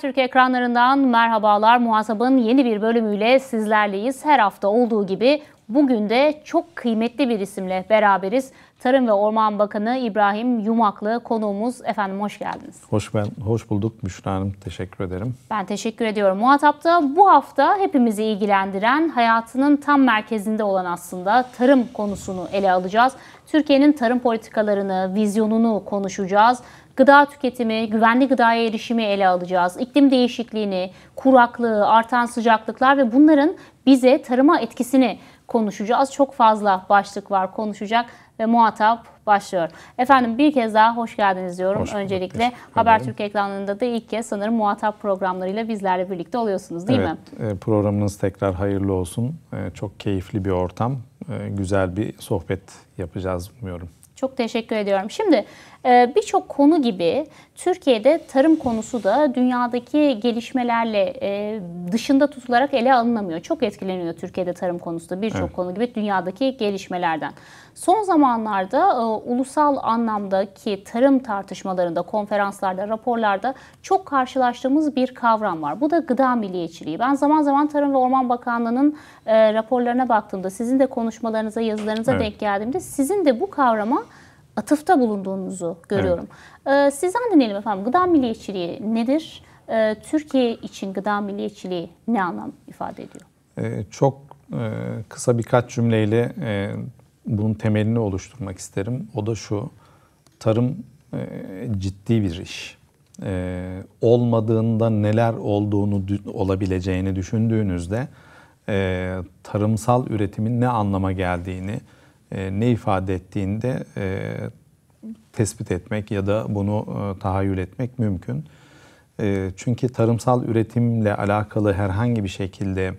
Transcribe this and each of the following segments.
Türkiye ekranlarından merhabalar. Muhasabın yeni bir bölümüyle sizlerleyiz. Her hafta olduğu gibi bugün de çok kıymetli bir isimle beraberiz. Tarım ve Orman Bakanı İbrahim Yumaklı konuğumuz. Efendim hoş geldiniz. Hoş ben hoş bulduk Müşra Hanım. Teşekkür ederim. Ben teşekkür ediyorum. Muhatapta bu hafta hepimizi ilgilendiren, hayatının tam merkezinde olan aslında tarım konusunu ele alacağız. Türkiye'nin tarım politikalarını, vizyonunu konuşacağız gıda tüketimi, güvenli gıdaya erişimi ele alacağız. İklim değişikliğini, kuraklığı, artan sıcaklıklar ve bunların bize tarıma etkisini konuşacağız. Çok fazla başlık var konuşacak ve muhatap başlıyor. Efendim bir kez daha hoş geldiniz diyorum. Hoş Öncelikle Habertürk ekranında da ilk kez sanırım muhatap programlarıyla bizlerle birlikte oluyorsunuz değil evet, mi? Evet programınız tekrar hayırlı olsun. E, çok keyifli bir ortam. E, güzel bir sohbet yapacağız umuyorum. Çok teşekkür ediyorum. Şimdi ee, birçok konu gibi Türkiye'de tarım konusu da dünyadaki gelişmelerle e, dışında tutularak ele alınamıyor. Çok etkileniyor Türkiye'de tarım konusu da birçok evet. konu gibi dünyadaki gelişmelerden. Son zamanlarda e, ulusal anlamdaki tarım tartışmalarında, konferanslarda, raporlarda çok karşılaştığımız bir kavram var. Bu da gıda milliyetçiliği. Ben zaman zaman Tarım ve Orman Bakanlığı'nın e, raporlarına baktığımda, sizin de konuşmalarınıza, yazılarınıza evet. denk geldiğimde sizin de bu kavrama atıfta bulunduğunuzu görüyorum. Evet. Ee, sizden dinleyelim efendim. Gıda milliyetçiliği nedir? Ee, Türkiye için gıda milliyetçiliği ne anlam ifade ediyor? Ee, çok e, kısa birkaç cümleyle e, bunun temelini oluşturmak isterim. O da şu, tarım e, ciddi bir iş. Olmadığında neler olduğunu, olabileceğini düşündüğünüzde tarımsal üretimin ne anlama geldiğini, e, ne ifade ettiğinde e, tespit etmek ya da bunu e, tahayyül etmek mümkün. çünkü tarımsal üretimle alakalı herhangi bir şekilde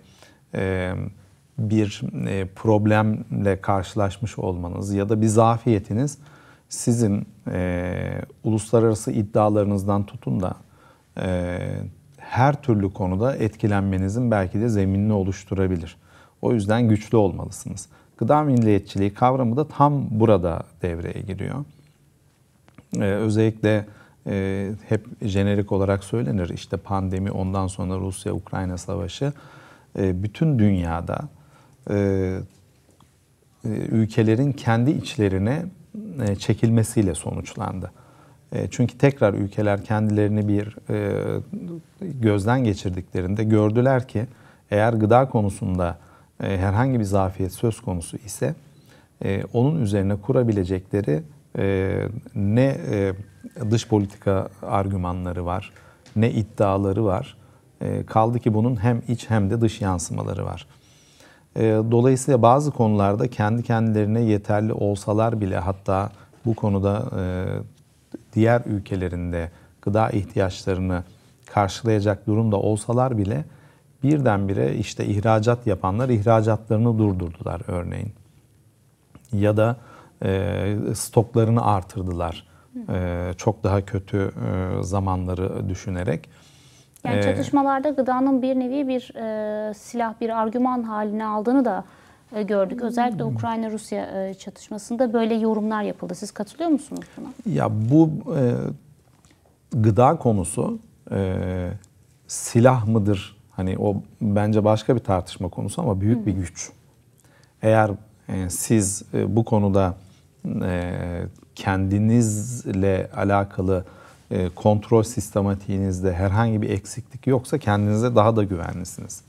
bir problemle karşılaşmış olmanız ya da bir zafiyetiniz sizin uluslararası iddialarınızdan tutun da her türlü konuda etkilenmenizin belki de zeminini oluşturabilir. O yüzden güçlü olmalısınız gıda milliyetçiliği kavramı da tam burada devreye giriyor. Ee, özellikle e, hep jenerik olarak söylenir işte pandemi ondan sonra Rusya-Ukrayna savaşı e, bütün dünyada e, e, ülkelerin kendi içlerine e, çekilmesiyle sonuçlandı. E, çünkü tekrar ülkeler kendilerini bir e, gözden geçirdiklerinde gördüler ki eğer gıda konusunda e, herhangi bir zafiyet söz konusu ise e, onun üzerine kurabilecekleri e, ne dış politika argümanları var, ne iddiaları var. kaldı ki bunun hem iç hem de dış yansımaları var. dolayısıyla bazı konularda kendi kendilerine yeterli olsalar bile hatta bu konuda e, diğer ülkelerinde gıda ihtiyaçlarını karşılayacak durumda olsalar bile birdenbire işte ihracat yapanlar ihracatlarını durdurdular örneğin. Ya da e, stoklarını artırdılar. E, çok daha kötü e, zamanları düşünerek. Yani e, çatışmalarda gıdanın bir nevi bir e, silah, bir argüman haline aldığını da e, gördük. Özellikle Ukrayna-Rusya e, çatışmasında böyle yorumlar yapıldı. Siz katılıyor musunuz buna? Ya bu e, gıda konusu e, silah mıdır Hani o bence başka bir tartışma konusu ama büyük Hı. bir güç. Eğer e, siz e, bu konuda e, kendinizle alakalı e, kontrol sistematiğinizde herhangi bir eksiklik yoksa kendinize daha da güvenlisiniz.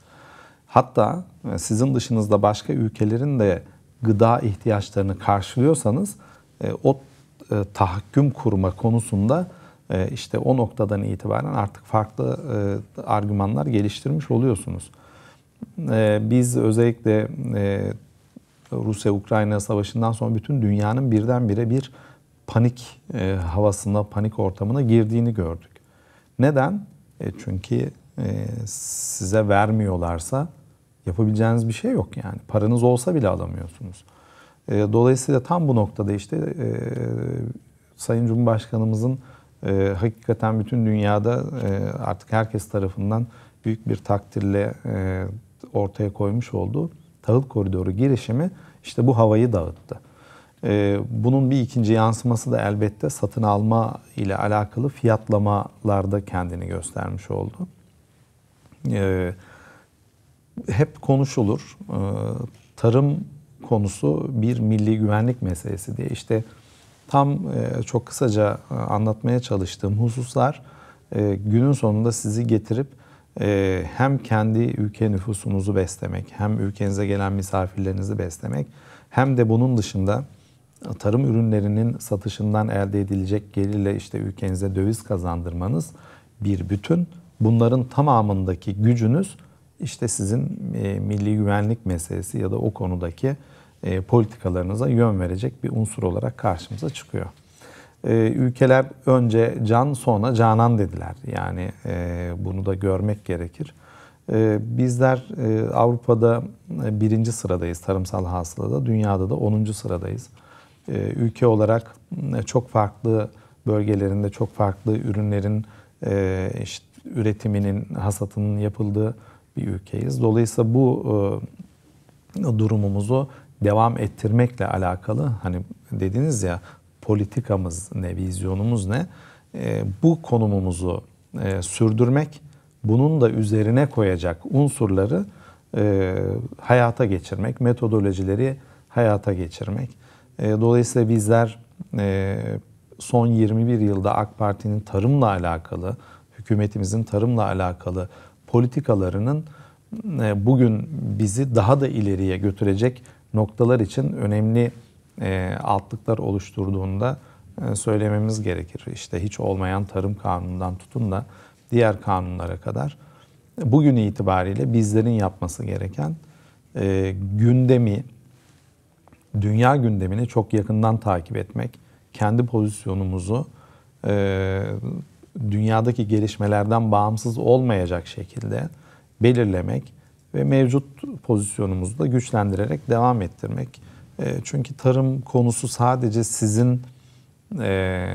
Hatta e, sizin dışınızda başka ülkelerin de gıda ihtiyaçlarını karşılıyorsanız e, o e, tahakküm kurma konusunda e, işte o noktadan itibaren artık farklı e, argümanlar geliştirmiş oluyorsunuz. E, biz özellikle Rusya-Ukrayna savaşından sonra bütün dünyanın birdenbire bir panik havasına, panik ortamına girdiğini gördük. Neden? çünkü size vermiyorlarsa yapabileceğiniz bir şey yok yani. Paranız olsa bile alamıyorsunuz. Dolayısıyla tam bu noktada işte Sayın Cumhurbaşkanımızın e, hakikaten bütün dünyada e, artık herkes tarafından büyük bir takdirle e, ortaya koymuş olduğu tahıl koridoru girişimi işte bu havayı dağıttı. E, bunun bir ikinci yansıması da elbette satın alma ile alakalı fiyatlamalarda kendini göstermiş oldu. E, hep konuşulur. E, tarım konusu bir milli güvenlik meselesi diye işte tam e, çok kısaca e, anlatmaya çalıştığım hususlar e, günün sonunda sizi getirip hem kendi ülke nüfusunuzu beslemek, hem ülkenize gelen misafirlerinizi beslemek, hem de bunun dışında tarım ürünlerinin satışından elde edilecek gelirle işte ülkenize döviz kazandırmanız bir bütün. Bunların tamamındaki gücünüz işte sizin milli güvenlik meselesi ya da o konudaki e, politikalarınıza yön verecek bir unsur olarak karşımıza çıkıyor. E, ülkeler önce can sonra canan dediler. Yani e, bunu da görmek gerekir. E, bizler e, Avrupa'da e, birinci sıradayız tarımsal hasılada. Dünyada da 10. sıradayız. E, ülke olarak e, çok farklı bölgelerinde çok farklı ürünlerin e, işte, üretiminin, hasatının yapıldığı bir ülkeyiz. Dolayısıyla bu e, durumumuzu devam ettirmekle alakalı hani dediniz ya politikamız ne, vizyonumuz ne? E, bu konumumuzu e, sürdürmek, bunun da üzerine koyacak unsurları e, hayata geçirmek, metodolojileri hayata geçirmek. E, dolayısıyla bizler e, son 21 yılda AK Parti'nin tarımla alakalı, hükümetimizin tarımla alakalı politikalarının e, bugün bizi daha da ileriye götürecek noktalar için önemli e, altlıklar oluşturduğunda e, söylememiz gerekir. İşte hiç olmayan tarım kanunundan tutun da diğer kanunlara kadar bugün itibariyle bizlerin yapması gereken e, gündemi, dünya gündemini çok yakından takip etmek, kendi pozisyonumuzu e, dünyadaki gelişmelerden bağımsız olmayacak şekilde belirlemek, ve mevcut pozisyonumuzu da güçlendirerek devam ettirmek. E, çünkü tarım konusu sadece sizin e,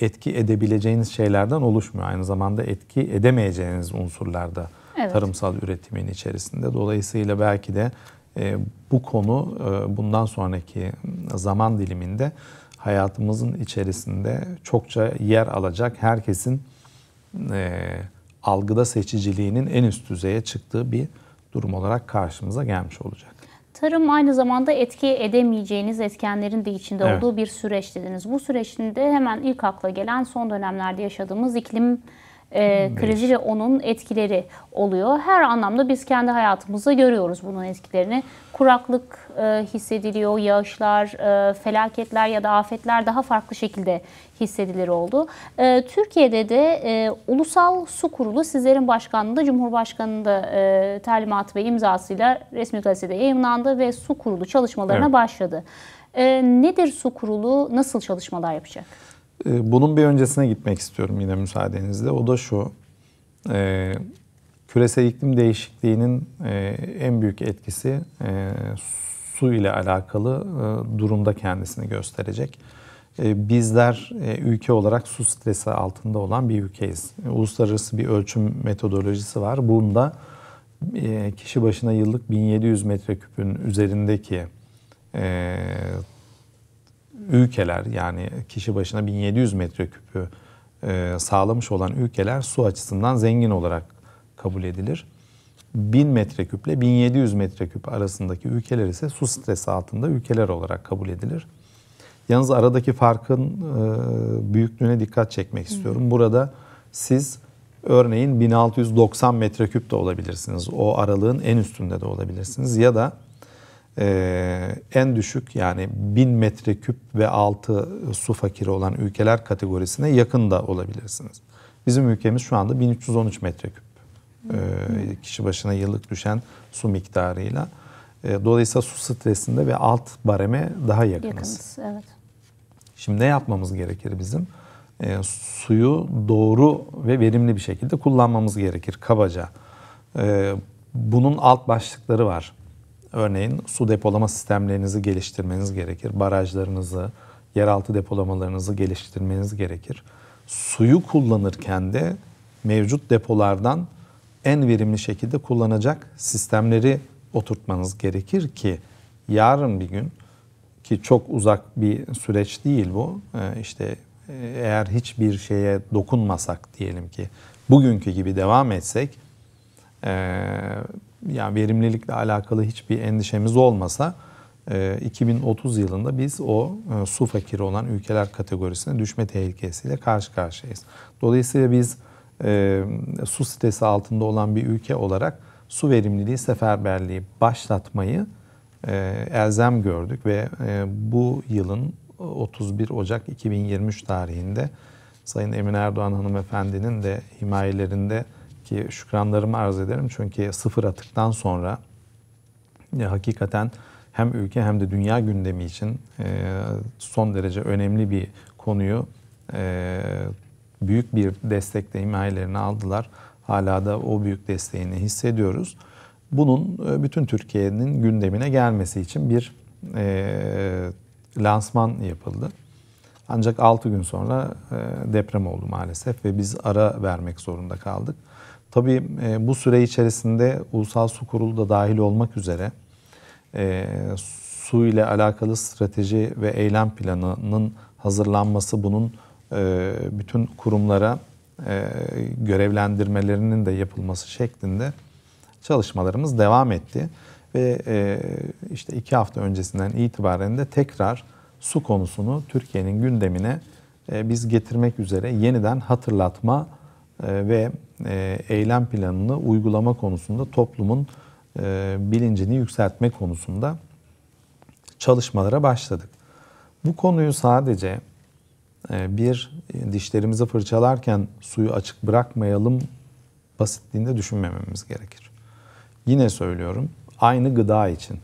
etki edebileceğiniz şeylerden oluşmuyor. Aynı zamanda etki edemeyeceğiniz unsurlarda evet. tarımsal üretimin içerisinde. Dolayısıyla belki de e, bu konu bundan sonraki zaman diliminde hayatımızın içerisinde çokça yer alacak herkesin algıda seçiciliğinin en üst düzeye çıktığı bir durum olarak karşımıza gelmiş olacak. Tarım aynı zamanda etki edemeyeceğiniz etkenlerin de içinde evet. olduğu bir süreç dediniz. Bu süreçte hemen ilk akla gelen son dönemlerde yaşadığımız iklim e, krizi ve onun etkileri oluyor. Her anlamda biz kendi hayatımızda görüyoruz bunun etkilerini. Kuraklık e, hissediliyor, yağışlar, e, felaketler ya da afetler daha farklı şekilde hissedilir oldu. E, Türkiye'de de e, Ulusal Su Kurulu sizlerin başkanlığında Cumhurbaşkanı'nın da e, talimatı ve imzasıyla resmi gazetede yayınlandı ve Su Kurulu çalışmalarına evet. başladı. E, nedir Su Kurulu, nasıl çalışmalar yapacak? Ee, bunun bir öncesine gitmek istiyorum yine müsaadenizle. O da şu. Ee, küresel iklim değişikliğinin ee, en büyük etkisi su ile alakalı durumda kendisini gösterecek. bizler ülke olarak su stresi altında olan bir ülkeyiz. uluslararası bir ölçüm metodolojisi var. Bunda kişi başına yıllık 1700 metreküpün üzerindeki ülkeler yani kişi başına 1700 metreküpü e, sağlamış olan ülkeler su açısından zengin olarak kabul edilir. 1000 metreküple 1700 metreküp arasındaki ülkeler ise su stresi altında ülkeler olarak kabul edilir. Yalnız aradaki farkın e, büyüklüğüne dikkat çekmek istiyorum. Burada siz örneğin 1690 metreküp de olabilirsiniz. O aralığın en üstünde de olabilirsiniz ya da e, en düşük yani 1000 metreküp ve altı su fakiri olan ülkeler kategorisine yakın da olabilirsiniz. Bizim ülkemiz şu anda 1313 metreküp e, kişi başına yıllık düşen su miktarıyla. E, dolayısıyla su stresinde ve alt bareme daha yakınız. yakınız evet. Şimdi ne yapmamız gerekir bizim? E, suyu doğru ve verimli bir şekilde kullanmamız gerekir kabaca. E, bunun alt başlıkları var. Örneğin su depolama sistemlerinizi geliştirmeniz gerekir. Barajlarınızı, yeraltı depolamalarınızı geliştirmeniz gerekir. Suyu kullanırken de mevcut depolardan en verimli şekilde kullanacak sistemleri oturtmanız gerekir ki yarın bir gün ki çok uzak bir süreç değil bu. E, işte e, eğer hiçbir şeye dokunmasak diyelim ki bugünkü gibi devam etsek e, yani verimlilikle alakalı hiçbir endişemiz olmasa 2030 e, yılında biz o e, su fakiri olan ülkeler kategorisine düşme tehlikesiyle karşı karşıyayız. Dolayısıyla biz e, su sitesi altında olan bir ülke olarak su verimliliği seferberliği başlatmayı elzem gördük ve bu yılın 31 Ocak 2023 tarihinde Sayın Emine Erdoğan hanımefendinin de himayelerinde ki şükranlarımı arz ederim. Çünkü sıfır atıktan sonra ya e, hakikaten hem ülke hem de dünya gündemi için e, son derece önemli bir konuyu e, büyük bir destekle himayelerine aldılar. Hala da o büyük desteğini hissediyoruz. Bunun e, bütün Türkiye'nin gündemine gelmesi için bir e, lansman yapıldı. Ancak 6 gün sonra e, deprem oldu maalesef ve biz ara vermek zorunda kaldık. Tabii e, bu süre içerisinde Ulusal Su Kurulu da dahil olmak üzere e, su ile alakalı strateji ve eylem planının hazırlanması bunun e, bütün kurumlara görevlendirmelerinin de yapılması şeklinde çalışmalarımız devam etti. Ve işte iki hafta öncesinden itibaren de tekrar su konusunu Türkiye'nin gündemine biz getirmek üzere yeniden hatırlatma ee, ve e, eylem planını uygulama konusunda toplumun e, bilincini yükseltme konusunda çalışmalara başladık. Bu konuyu sadece e, bir dişlerimizi fırçalarken suyu açık bırakmayalım basitliğinde düşünmememiz gerekir. Yine söylüyorum aynı gıda için.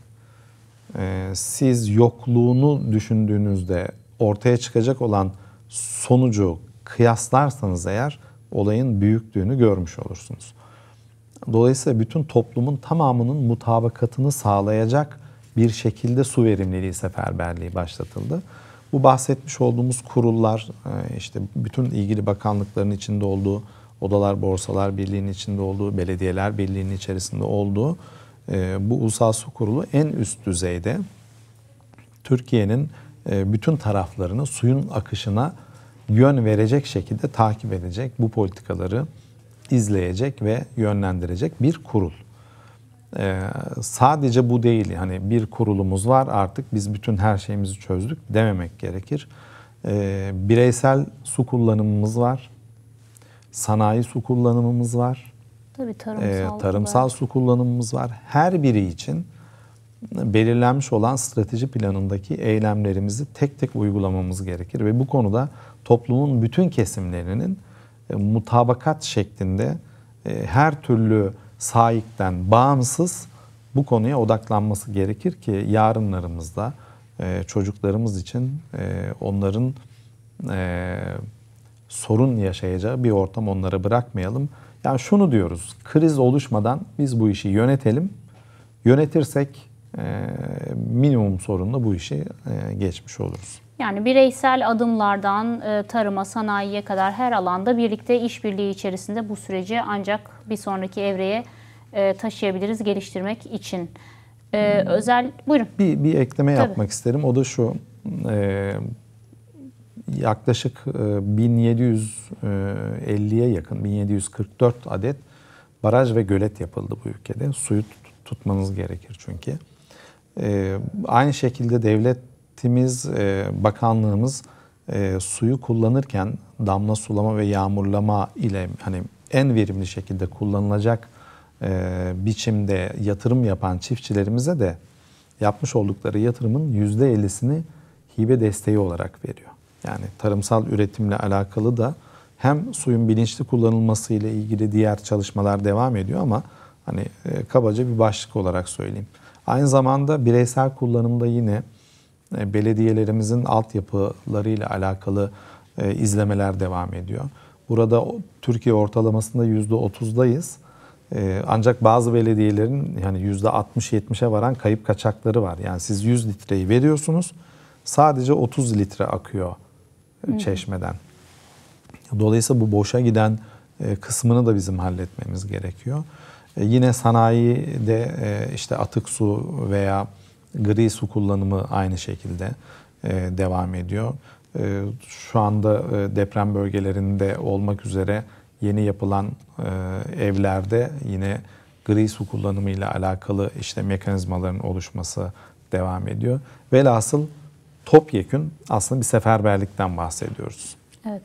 Siz yokluğunu düşündüğünüzde ortaya çıkacak olan sonucu kıyaslarsanız eğer olayın büyüklüğünü görmüş olursunuz. Dolayısıyla bütün toplumun tamamının mutabakatını sağlayacak bir şekilde su verimliliği seferberliği başlatıldı. Bu bahsetmiş olduğumuz kurullar, e, işte bütün ilgili bakanlıkların içinde olduğu, Odalar Borsalar Birliği'nin içinde olduğu, Belediyeler Birliği'nin içerisinde olduğu e, bu Ulusal Su Kurulu en üst düzeyde Türkiye'nin e, bütün taraflarını suyun akışına yön verecek şekilde takip edecek, bu politikaları izleyecek ve yönlendirecek bir kurul. Ee, sadece bu değil hani bir kurulumuz var artık biz bütün her şeyimizi çözdük dememek gerekir. Ee, bireysel su kullanımımız var, sanayi su kullanımımız var, Tabii, ee, tarımsal, ee, tarımsal su kullanımımız var. Her biri için belirlenmiş olan strateji planındaki eylemlerimizi tek tek uygulamamız gerekir ve bu konuda toplumun bütün kesimlerinin e, mutabakat şeklinde e, her türlü sahipten bağımsız bu konuya odaklanması gerekir ki yarınlarımızda e, çocuklarımız için e, onların e, sorun yaşayacağı bir ortam onlara bırakmayalım. Yani şunu diyoruz, kriz oluşmadan biz bu işi yönetelim. Yönetirsek e, minimum sorunla bu işi e, geçmiş oluruz. Yani bireysel adımlardan e, tarıma, sanayiye kadar her alanda birlikte işbirliği içerisinde bu süreci ancak bir sonraki evreye e, taşıyabiliriz geliştirmek için. E, özel, buyurun. Bir, bir ekleme Tabii. yapmak isterim. O da şu, yaklaşık e, 1750'ye yakın, 1744 adet baraj ve gölet yapıldı bu ülkede. Suyu tutmanız gerekir çünkü. aynı şekilde devlet devletimiz, e, bakanlığımız e, suyu kullanırken damla sulama ve yağmurlama ile hani en verimli şekilde kullanılacak e, biçimde yatırım yapan çiftçilerimize de yapmış oldukları yatırımın yüzde %50'sini hibe desteği olarak veriyor. Yani tarımsal üretimle alakalı da hem suyun bilinçli kullanılması ile ilgili diğer çalışmalar devam ediyor ama hani e, kabaca bir başlık olarak söyleyeyim. Aynı zamanda bireysel kullanımda yine e, belediyelerimizin altyapılarıyla alakalı e, izlemeler devam ediyor. Burada Türkiye ortalamasında %30'dayız. E, ancak bazı belediyelerin yani %60-70'e varan kayıp kaçakları var. Yani siz 100 litreyi veriyorsunuz. Sadece 30 litre akıyor çeşmeden. Dolayısıyla bu boşa giden kısmını da bizim halletmemiz gerekiyor. Yine sanayide işte atık su veya Gri su kullanımı aynı şekilde e, devam ediyor. E, şu anda e, deprem bölgelerinde olmak üzere yeni yapılan evlerde yine gri su kullanımı ile alakalı işte mekanizmaların oluşması devam ediyor. Velhasıl topyekün aslında bir seferberlikten bahsediyoruz. Evet.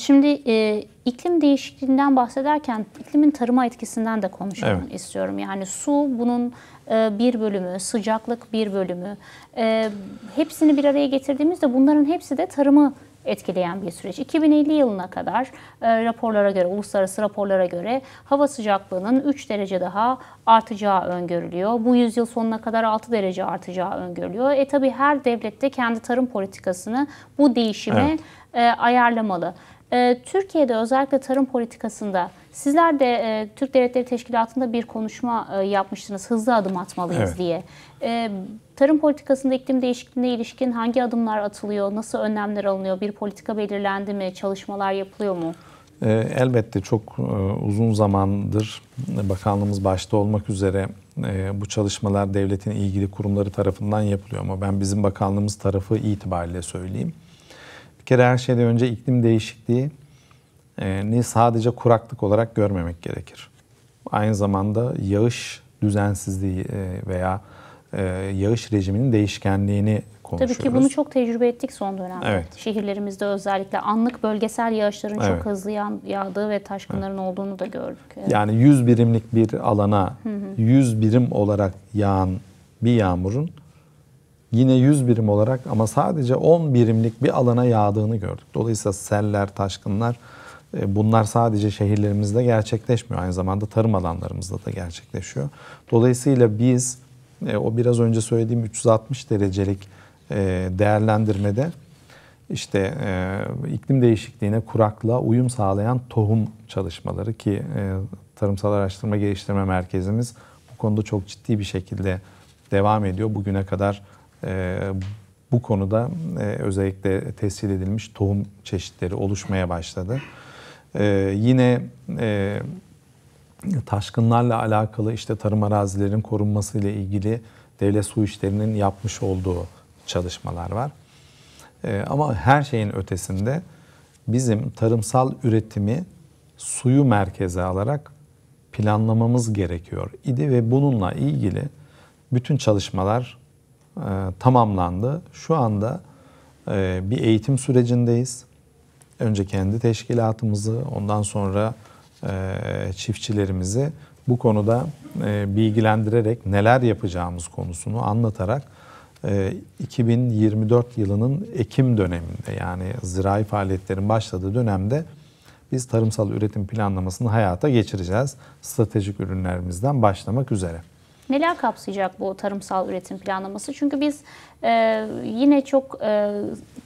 Şimdi e, iklim değişikliğinden bahsederken iklimin tarıma etkisinden de konuşalım evet. istiyorum. Yani su bunun e, bir bölümü, sıcaklık bir bölümü e, hepsini bir araya getirdiğimizde bunların hepsi de tarımı etkileyen bir süreç. 2050 yılına kadar e, raporlara göre, uluslararası raporlara göre hava sıcaklığının 3 derece daha artacağı öngörülüyor. Bu yüzyıl sonuna kadar 6 derece artacağı öngörülüyor. E tabi her devlette kendi tarım politikasını bu değişime evet. E, ayarlamalı. Ee, Türkiye'de özellikle tarım politikasında sizler de e, Türk Devletleri Teşkilatı'nda bir konuşma e, yapmıştınız. Hızlı adım atmalıyız evet. diye. Ee, tarım politikasında iklim değişikliğine ilişkin hangi adımlar atılıyor? Nasıl önlemler alınıyor? Bir politika belirlendi mi? Çalışmalar yapılıyor mu? Ee, elbette çok e, uzun zamandır bakanlığımız başta olmak üzere e, bu çalışmalar devletin ilgili kurumları tarafından yapılıyor ama ben bizim bakanlığımız tarafı itibariyle söyleyeyim kere her şeyden önce iklim değişikliği e, ni sadece kuraklık olarak görmemek gerekir. Aynı zamanda yağış düzensizliği e, veya e, yağış rejiminin değişkenliğini konuşuyoruz. Tabii ki bunu çok tecrübe ettik son dönemde. Evet. Şehirlerimizde özellikle anlık bölgesel yağışların evet. çok hızlı yağdığı ve taşkınların evet. olduğunu da gördük. Evet. Yani 100 birimlik bir alana hı 100 birim olarak yağan bir yağmurun yine 100 birim olarak ama sadece 10 birimlik bir alana yağdığını gördük. Dolayısıyla seller, taşkınlar e, bunlar sadece şehirlerimizde gerçekleşmiyor. Aynı zamanda tarım alanlarımızda da gerçekleşiyor. Dolayısıyla biz e, o biraz önce söylediğim 360 derecelik e, değerlendirmede işte e, iklim değişikliğine kurakla uyum sağlayan tohum çalışmaları ki e, Tarımsal Araştırma Geliştirme Merkezimiz bu konuda çok ciddi bir şekilde devam ediyor. Bugüne kadar ee, bu konuda e, özellikle tescil edilmiş tohum çeşitleri oluşmaya başladı. Ee, yine e, taşkınlarla alakalı işte tarım arazilerin korunması ile ilgili devlet su işlerinin yapmış olduğu çalışmalar var. Ee, ama her şeyin ötesinde bizim tarımsal üretimi suyu merkeze alarak planlamamız gerekiyor idi ve bununla ilgili bütün çalışmalar e, tamamlandı. Şu anda e, bir eğitim sürecindeyiz. Önce kendi teşkilatımızı, ondan sonra e, çiftçilerimizi bu konuda e, bilgilendirerek neler yapacağımız konusunu anlatarak e, 2024 yılının Ekim döneminde yani zirai faaliyetlerin başladığı dönemde biz tarımsal üretim planlamasını hayata geçireceğiz. Stratejik ürünlerimizden başlamak üzere neler kapsayacak bu tarımsal üretim planlaması? Çünkü biz e, yine çok e,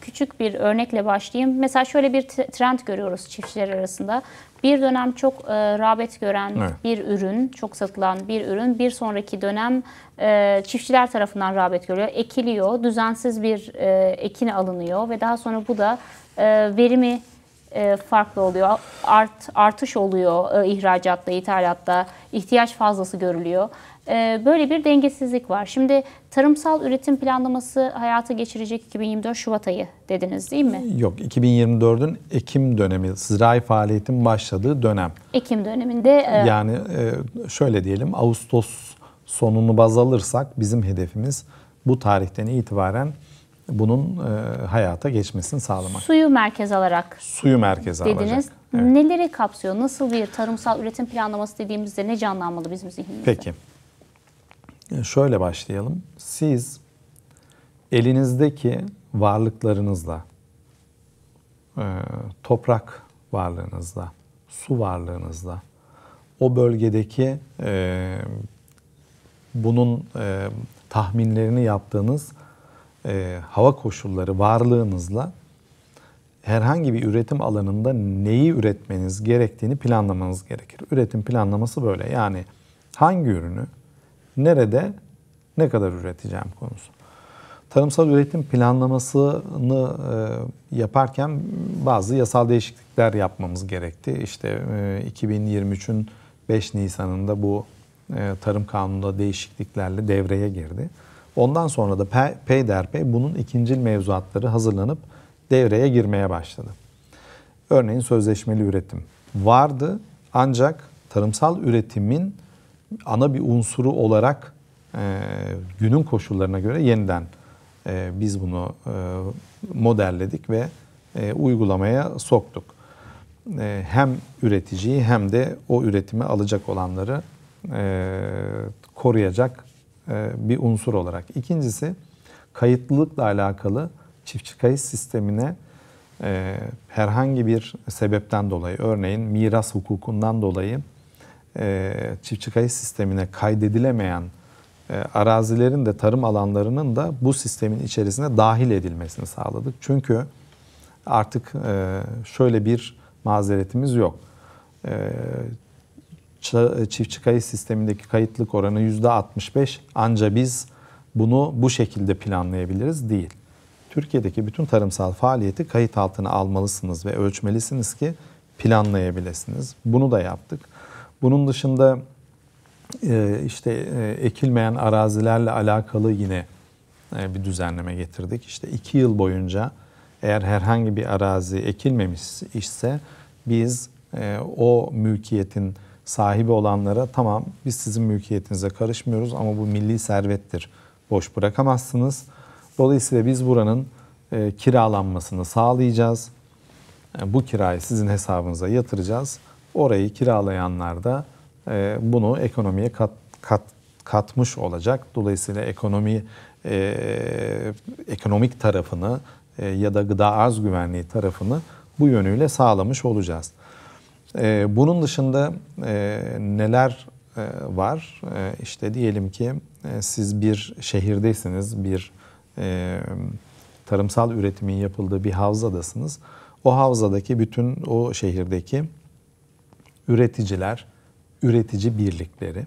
küçük bir örnekle başlayayım. Mesela şöyle bir trend görüyoruz çiftçiler arasında. Bir dönem çok e, rağbet gören evet. bir ürün, çok satılan bir ürün bir sonraki dönem e, çiftçiler tarafından rağbet görüyor. Ekiliyor, düzensiz bir e, ekin alınıyor ve daha sonra bu da e, verimi e, farklı oluyor. Art artış oluyor e, ihracatta, ithalatta. ihtiyaç fazlası görülüyor. Ee, böyle bir dengesizlik var. Şimdi tarımsal üretim planlaması hayata geçirecek 2024 Şubat ayı dediniz değil mi? Yok 2024'ün Ekim dönemi, zirai faaliyetin başladığı dönem. Ekim döneminde... E, yani e, şöyle diyelim Ağustos sonunu baz alırsak bizim hedefimiz bu tarihten itibaren bunun e, hayata geçmesini sağlamak. Suyu merkez alarak. Suyu merkez alarak. Dediniz. Evet. Neleri kapsıyor? Nasıl bir tarımsal üretim planlaması dediğimizde ne canlanmalı bizim zihnimizde? Peki. Şöyle başlayalım. Siz elinizdeki varlıklarınızla, e, toprak varlığınızla, su varlığınızla, o bölgedeki e, bunun e, tahminlerini yaptığınız hava koşulları varlığınızla herhangi bir üretim alanında neyi üretmeniz gerektiğini planlamanız gerekir. Üretim planlaması böyle. Yani hangi ürünü nerede, ne kadar üreteceğim konusu. Tarımsal üretim planlamasını e, yaparken bazı yasal değişiklikler yapmamız gerekti. İşte 2023'ün e, 5 Nisan'ında bu e, tarım kanununda değişikliklerle devreye girdi. Ondan sonra da peyderpey bunun ikincil mevzuatları hazırlanıp devreye girmeye başladı. Örneğin sözleşmeli üretim vardı ancak tarımsal üretimin ana bir unsuru olarak e, günün koşullarına göre yeniden e, biz bunu e, modelledik ve e, uygulamaya soktuk. E, hem üreticiyi hem de o üretimi alacak olanları e, koruyacak e, bir unsur olarak. İkincisi kayıtlılıkla alakalı çiftçi kayıt sistemine e, herhangi bir sebepten dolayı örneğin miras hukukundan dolayı e, çiftçi kayıt sistemine kaydedilemeyen e, arazilerin de tarım alanlarının da bu sistemin içerisine dahil edilmesini sağladık. Çünkü artık e, şöyle bir mazeretimiz yok. E, çiftçi kayıt sistemindeki kayıtlık oranı %65 anca biz bunu bu şekilde planlayabiliriz değil. Türkiye'deki bütün tarımsal faaliyeti kayıt altına almalısınız ve ölçmelisiniz ki planlayabilirsiniz. Bunu da yaptık. Bunun dışında e, işte e, ekilmeyen arazilerle alakalı yine e, bir düzenleme getirdik. İşte iki yıl boyunca eğer herhangi bir arazi ekilmemiş ise biz o mülkiyetin sahibi olanlara tamam biz sizin mülkiyetinize karışmıyoruz ama bu milli servettir. Boş bırakamazsınız. Dolayısıyla biz buranın kiralanmasını sağlayacağız. Bu kirayı sizin hesabınıza yatıracağız Orayı kiralayanlar da e, bunu ekonomiye kat, kat, katmış olacak. Dolayısıyla ekonomi e, ekonomik tarafını e, ya da gıda arz güvenliği tarafını bu yönüyle sağlamış olacağız. E, bunun dışında e, neler e, var? E, işte diyelim ki e, siz bir şehirdeysiniz, bir e, tarımsal üretimin yapıldığı bir havzadasınız. O havzadaki bütün o şehirdeki üreticiler, üretici birlikleri,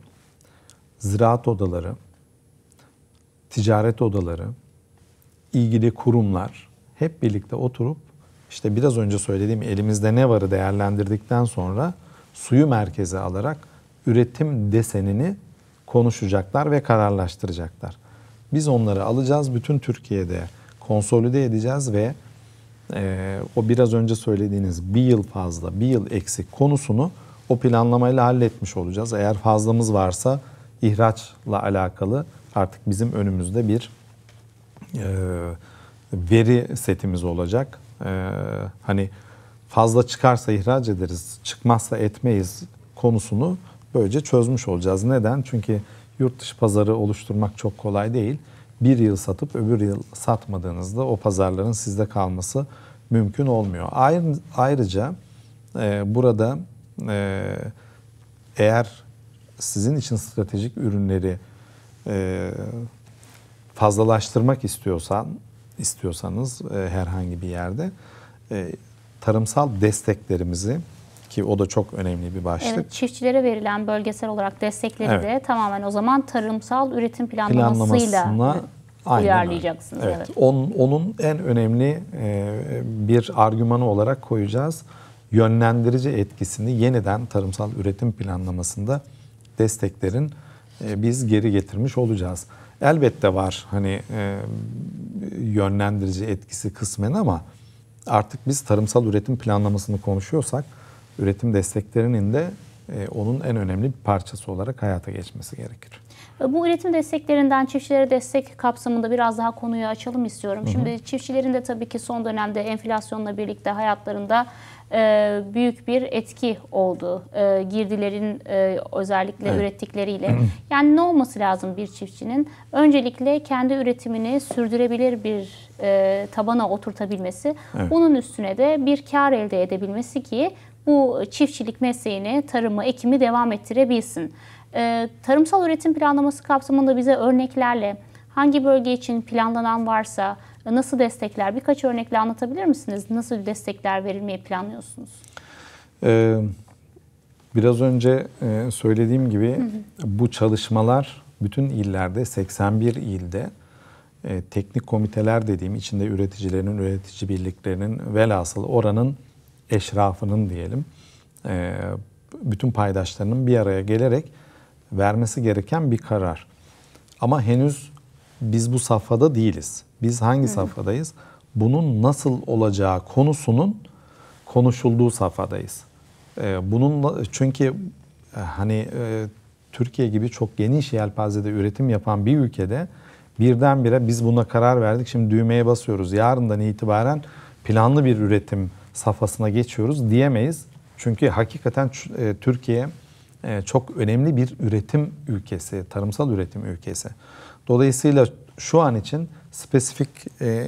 ziraat odaları, ticaret odaları, ilgili kurumlar hep birlikte oturup işte biraz önce söylediğim elimizde ne varı değerlendirdikten sonra suyu merkeze alarak üretim desenini konuşacaklar ve kararlaştıracaklar. Biz onları alacağız, bütün Türkiye'de konsolide edeceğiz ve e, o biraz önce söylediğiniz bir yıl fazla, bir yıl eksik konusunu o planlamayla halletmiş olacağız. Eğer fazlamız varsa ihraçla alakalı artık bizim önümüzde bir e, veri setimiz olacak. E, hani fazla çıkarsa ihraç ederiz, çıkmazsa etmeyiz konusunu böylece çözmüş olacağız. Neden? Çünkü yurt dışı pazarı oluşturmak çok kolay değil. Bir yıl satıp öbür yıl satmadığınızda o pazarların sizde kalması mümkün olmuyor. Ayrıca e, burada ee, eğer sizin için stratejik ürünleri e, fazlalaştırmak istiyorsan istiyorsanız e, herhangi bir yerde e, tarımsal desteklerimizi ki o da çok önemli bir başlık. Evet, çiftçilere verilen bölgesel olarak destekleri evet. de tamamen o zaman tarımsal üretim planlamasıyla uyarlayacaksınız. Evet. evet. Onun, onun en önemli e, bir argümanı olarak koyacağız yönlendirici etkisini yeniden tarımsal üretim planlamasında desteklerin e, biz geri getirmiş olacağız. Elbette var hani e, yönlendirici etkisi kısmen ama artık biz tarımsal üretim planlamasını konuşuyorsak üretim desteklerinin de e, onun en önemli bir parçası olarak hayata geçmesi gerekir. Bu üretim desteklerinden çiftçilere destek kapsamında biraz daha konuyu açalım istiyorum. Hı hı. Şimdi çiftçilerin de tabii ki son dönemde enflasyonla birlikte hayatlarında e, büyük bir etki oldu. E, girdilerin e, özellikle evet. ürettikleriyle. Yani ne olması lazım bir çiftçinin? Öncelikle kendi üretimini sürdürebilir bir tabana oturtabilmesi. Evet. Bunun üstüne de bir kar elde edebilmesi ki bu çiftçilik mesleğini, tarımı, ekimi devam ettirebilsin. tarımsal üretim planlaması kapsamında bize örneklerle hangi bölge için planlanan varsa, nasıl destekler? Birkaç örnekle anlatabilir misiniz? Nasıl destekler verilmeyi planlıyorsunuz? Ee, biraz önce e, söylediğim gibi hı hı. bu çalışmalar bütün illerde 81 ilde e, teknik komiteler dediğim içinde üreticilerin, üretici birliklerinin velhasıl oranın eşrafının diyelim e, bütün paydaşlarının bir araya gelerek vermesi gereken bir karar. Ama henüz biz bu safhada değiliz. Biz hangi hı safhadayız? Bunun nasıl olacağı konusunun konuşulduğu safhadayız. Ee, bunun çünkü e, hani e, Türkiye gibi çok geniş yelpazede üretim yapan bir ülkede birdenbire biz buna karar verdik. Şimdi düğmeye basıyoruz. Yarından itibaren planlı bir üretim safhasına geçiyoruz diyemeyiz. Çünkü hakikaten e, Türkiye e, çok önemli bir üretim ülkesi, tarımsal üretim ülkesi. Dolayısıyla şu an için spesifik e,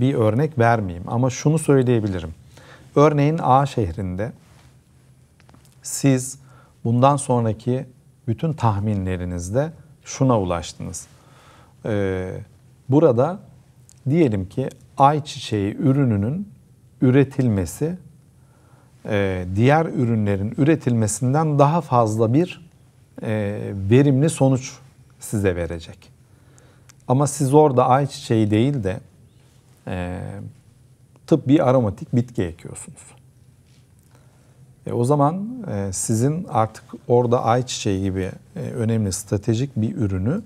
bir örnek vermeyeyim ama şunu söyleyebilirim. Örneğin A şehrinde siz bundan sonraki bütün tahminlerinizde şuna ulaştınız. Ee, burada diyelim ki ayçiçeği ürününün üretilmesi e, diğer ürünlerin üretilmesinden daha fazla bir e, verimli sonuç size verecek. Ama siz orada ayçiçeği değil de e, tıbbi aromatik bitki ekiyorsunuz. E, o zaman e, sizin artık orada ayçiçeği gibi e, önemli stratejik bir ürünü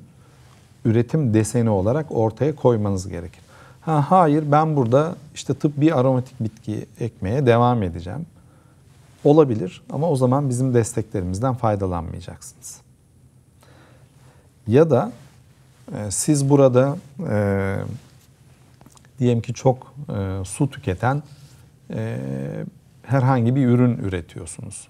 üretim deseni olarak ortaya koymanız gerekir. Ha, hayır ben burada işte tıbbi aromatik bitki ekmeye devam edeceğim. Olabilir ama o zaman bizim desteklerimizden faydalanmayacaksınız. Ya da ee, siz burada e, diyelim ki çok e, su tüketen e, herhangi bir ürün üretiyorsunuz.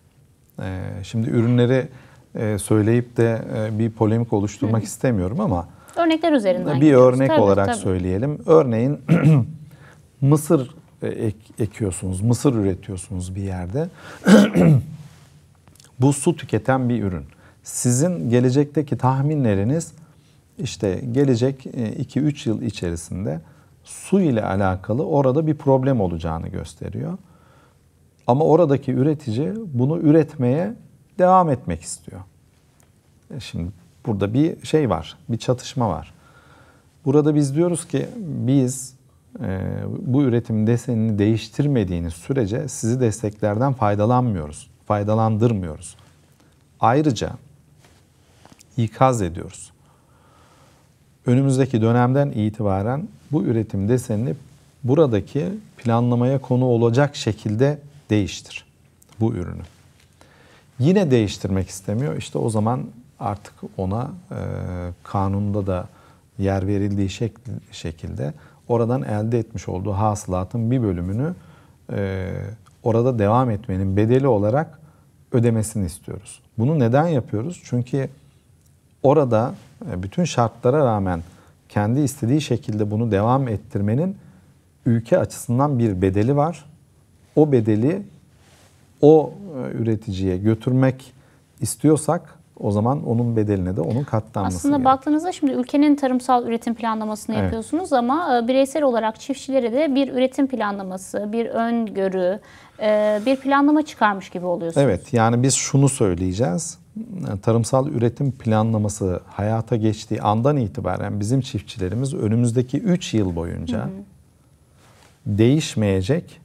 E, şimdi ürünleri e, söyleyip de e, bir polemik oluşturmak Hı. istemiyorum ama örnekler üzerinden bir örnek tabii, olarak tabii. söyleyelim. Örneğin mısır e, ek, ekiyorsunuz, mısır üretiyorsunuz bir yerde. Bu su tüketen bir ürün. Sizin gelecekteki tahminleriniz işte gelecek 2-3 e, yıl içerisinde su ile alakalı orada bir problem olacağını gösteriyor. Ama oradaki üretici bunu üretmeye devam etmek istiyor. E, şimdi burada bir şey var, bir çatışma var. Burada biz diyoruz ki biz e, bu üretim desenini değiştirmediğiniz sürece sizi desteklerden faydalanmıyoruz, faydalandırmıyoruz. Ayrıca ikaz ediyoruz önümüzdeki dönemden itibaren bu üretim desenini buradaki planlamaya konu olacak şekilde değiştir bu ürünü. Yine değiştirmek istemiyor. İşte o zaman artık ona e, kanunda da yer verildiği şekli, şekilde oradan elde etmiş olduğu hasılatın bir bölümünü e, orada devam etmenin bedeli olarak ödemesini istiyoruz. Bunu neden yapıyoruz? Çünkü orada e, bütün şartlara rağmen kendi istediği şekilde bunu devam ettirmenin ülke açısından bir bedeli var. O bedeli o e, üreticiye götürmek istiyorsak o zaman onun bedeline de onun katlanması Aslında gerek. baktığınızda şimdi ülkenin tarımsal üretim planlamasını evet. yapıyorsunuz ama e, bireysel olarak çiftçilere de bir üretim planlaması, bir öngörü, bir planlama çıkarmış gibi oluyorsunuz. Evet yani biz şunu söyleyeceğiz tarımsal üretim planlaması hayata geçtiği andan itibaren bizim çiftçilerimiz önümüzdeki 3 yıl boyunca hı hı. değişmeyecek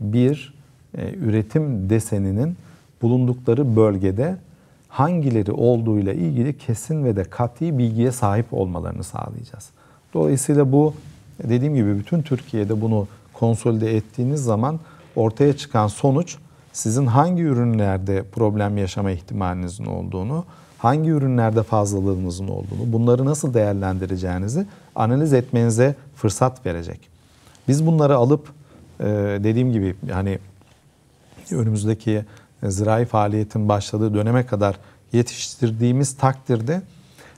bir e, üretim deseninin bulundukları bölgede hangileri olduğuyla ilgili kesin ve de kat'i bilgiye sahip olmalarını sağlayacağız. Dolayısıyla bu dediğim gibi bütün Türkiye'de bunu konsolide ettiğiniz zaman ortaya çıkan sonuç sizin hangi ürünlerde problem yaşama ihtimalinizin olduğunu, hangi ürünlerde fazlalığınızın olduğunu, bunları nasıl değerlendireceğinizi analiz etmenize fırsat verecek. Biz bunları alıp e, dediğim gibi yani önümüzdeki e, zirai faaliyetin başladığı döneme kadar yetiştirdiğimiz takdirde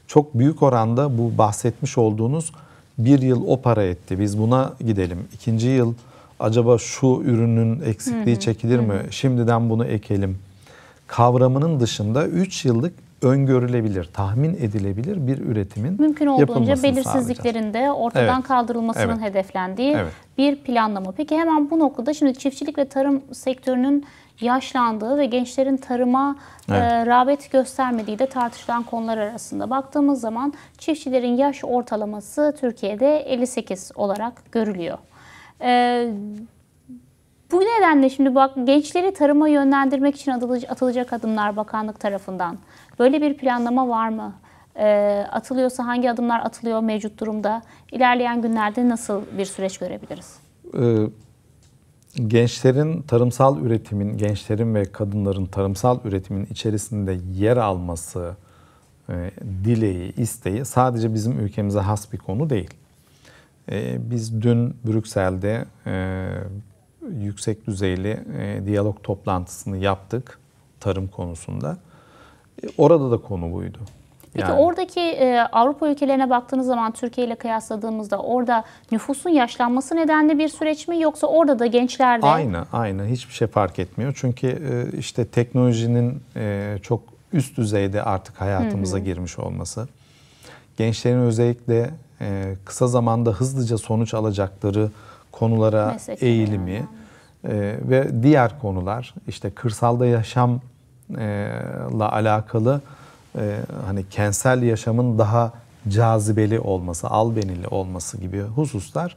çok büyük oranda bu bahsetmiş olduğunuz bir yıl o para etti. Biz buna gidelim. İkinci yıl acaba şu ürünün eksikliği hı hı. çekilir hı mi? Şimdiden bunu ekelim. Kavramının dışında 3 yıllık öngörülebilir, tahmin edilebilir bir üretimin mümkün olduğunca belirsizliklerin ortadan evet. kaldırılmasının evet. hedeflendiği evet. bir planlama. Peki hemen bu noktada şimdi çiftçilik ve tarım sektörünün yaşlandığı ve gençlerin tarıma e, evet. e, rağbet göstermediği de tartışılan konular arasında baktığımız zaman çiftçilerin yaş ortalaması Türkiye'de 58 olarak görülüyor. Ee, bu nedenle şimdi bak gençleri tarıma yönlendirmek için atılacak adımlar bakanlık tarafından. Böyle bir planlama var mı? Ee, atılıyorsa hangi adımlar atılıyor mevcut durumda? İlerleyen günlerde nasıl bir süreç görebiliriz? Ee, gençlerin tarımsal üretimin, gençlerin ve kadınların tarımsal üretimin içerisinde yer alması e, dileği, isteği sadece bizim ülkemize has bir konu değil. E, biz dün Brüksel'de e, yüksek düzeyli e, diyalog toplantısını yaptık tarım konusunda. orada da konu buydu. Peki yani. oradaki Avrupa ülkelerine baktığınız zaman Türkiye ile kıyasladığımızda orada nüfusun yaşlanması nedenli bir süreç mi yoksa orada da gençlerde? Aynı, aynı. Hiçbir şey fark etmiyor. Çünkü işte teknolojinin çok üst düzeyde artık hayatımıza Hı-hı. girmiş olması. Gençlerin özellikle e, kısa zamanda hızlıca sonuç alacakları konulara Meslek eğilimi yani. e, ve diğer konular işte kırsalda yaşamla e, alakalı e, hani kentsel yaşamın daha cazibeli olması, albenili olması gibi hususlar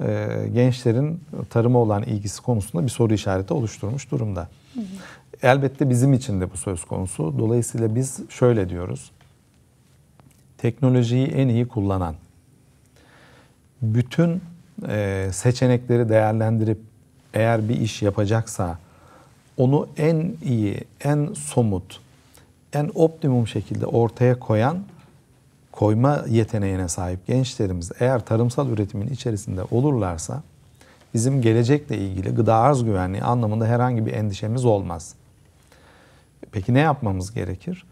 e, gençlerin tarıma olan ilgisi konusunda bir soru işareti oluşturmuş durumda. Hı hı. Elbette bizim için de bu söz konusu. Dolayısıyla biz şöyle diyoruz. Teknolojiyi en iyi kullanan, bütün e, seçenekleri değerlendirip eğer bir iş yapacaksa onu en iyi, en somut, en optimum şekilde ortaya koyan koyma yeteneğine sahip gençlerimiz eğer tarımsal üretimin içerisinde olurlarsa bizim gelecekle ilgili gıda arz güvenliği anlamında herhangi bir endişemiz olmaz. Peki ne yapmamız gerekir?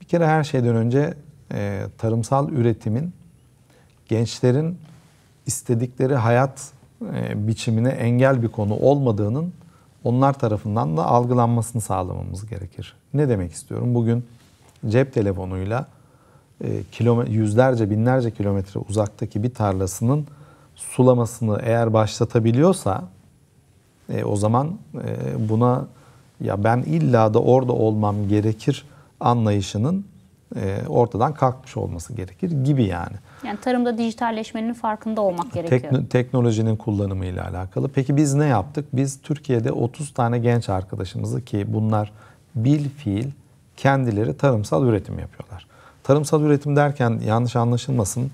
Bir kere her şeyden önce e, tarımsal üretimin gençlerin istedikleri hayat e, biçimine engel bir konu olmadığının onlar tarafından da algılanmasını sağlamamız gerekir. Ne demek istiyorum? Bugün cep telefonuyla e, kilometre, yüzlerce binlerce kilometre uzaktaki bir tarlasının sulamasını eğer başlatabiliyorsa e, o zaman e, buna ya ben illa da orada olmam gerekir anlayışının e, ortadan kalkmış olması gerekir gibi yani. Yani tarımda dijitalleşmenin farkında olmak gerekiyor. Tek, teknolojinin ile alakalı. Peki biz ne yaptık? Biz Türkiye'de 30 tane genç arkadaşımızı ki bunlar bil fiil kendileri tarımsal üretim yapıyorlar. Tarımsal üretim derken yanlış anlaşılmasın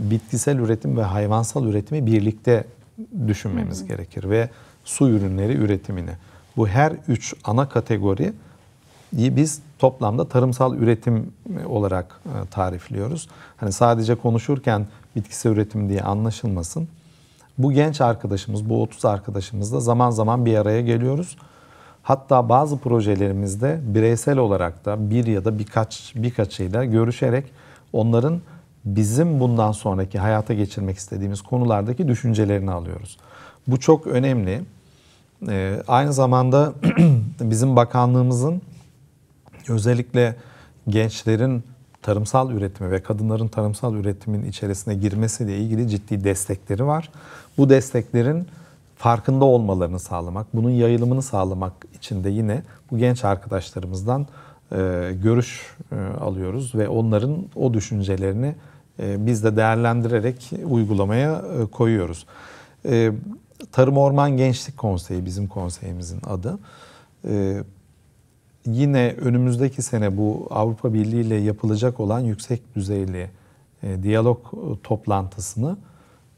bitkisel üretim ve hayvansal üretimi birlikte düşünmemiz hı gerekir ve su ürünleri üretimini. Bu her üç ana kategori biz toplamda tarımsal üretim e, olarak e, tarifliyoruz. Hani sadece konuşurken bitkisel üretim diye anlaşılmasın. Bu genç arkadaşımız, bu 30 arkadaşımızla zaman zaman bir araya geliyoruz. Hatta bazı projelerimizde bireysel olarak da bir ya da birkaç birkaçıyla görüşerek onların bizim bundan sonraki hayata geçirmek istediğimiz konulardaki düşüncelerini alıyoruz. Bu çok önemli. Ee, aynı zamanda bizim bakanlığımızın özellikle gençlerin tarımsal üretimi ve kadınların tarımsal üretimin içerisine girmesiyle ilgili ciddi destekleri var. Bu desteklerin farkında olmalarını sağlamak, bunun yayılımını sağlamak için de yine bu genç arkadaşlarımızdan e, görüş e, alıyoruz ve onların o düşüncelerini e, biz de değerlendirerek uygulamaya e, koyuyoruz. E, Tarım Orman Gençlik Konseyi bizim konseyimizin adı. E, yine önümüzdeki sene bu Avrupa Birliği ile yapılacak olan yüksek düzeyli e, diyalog e, toplantısını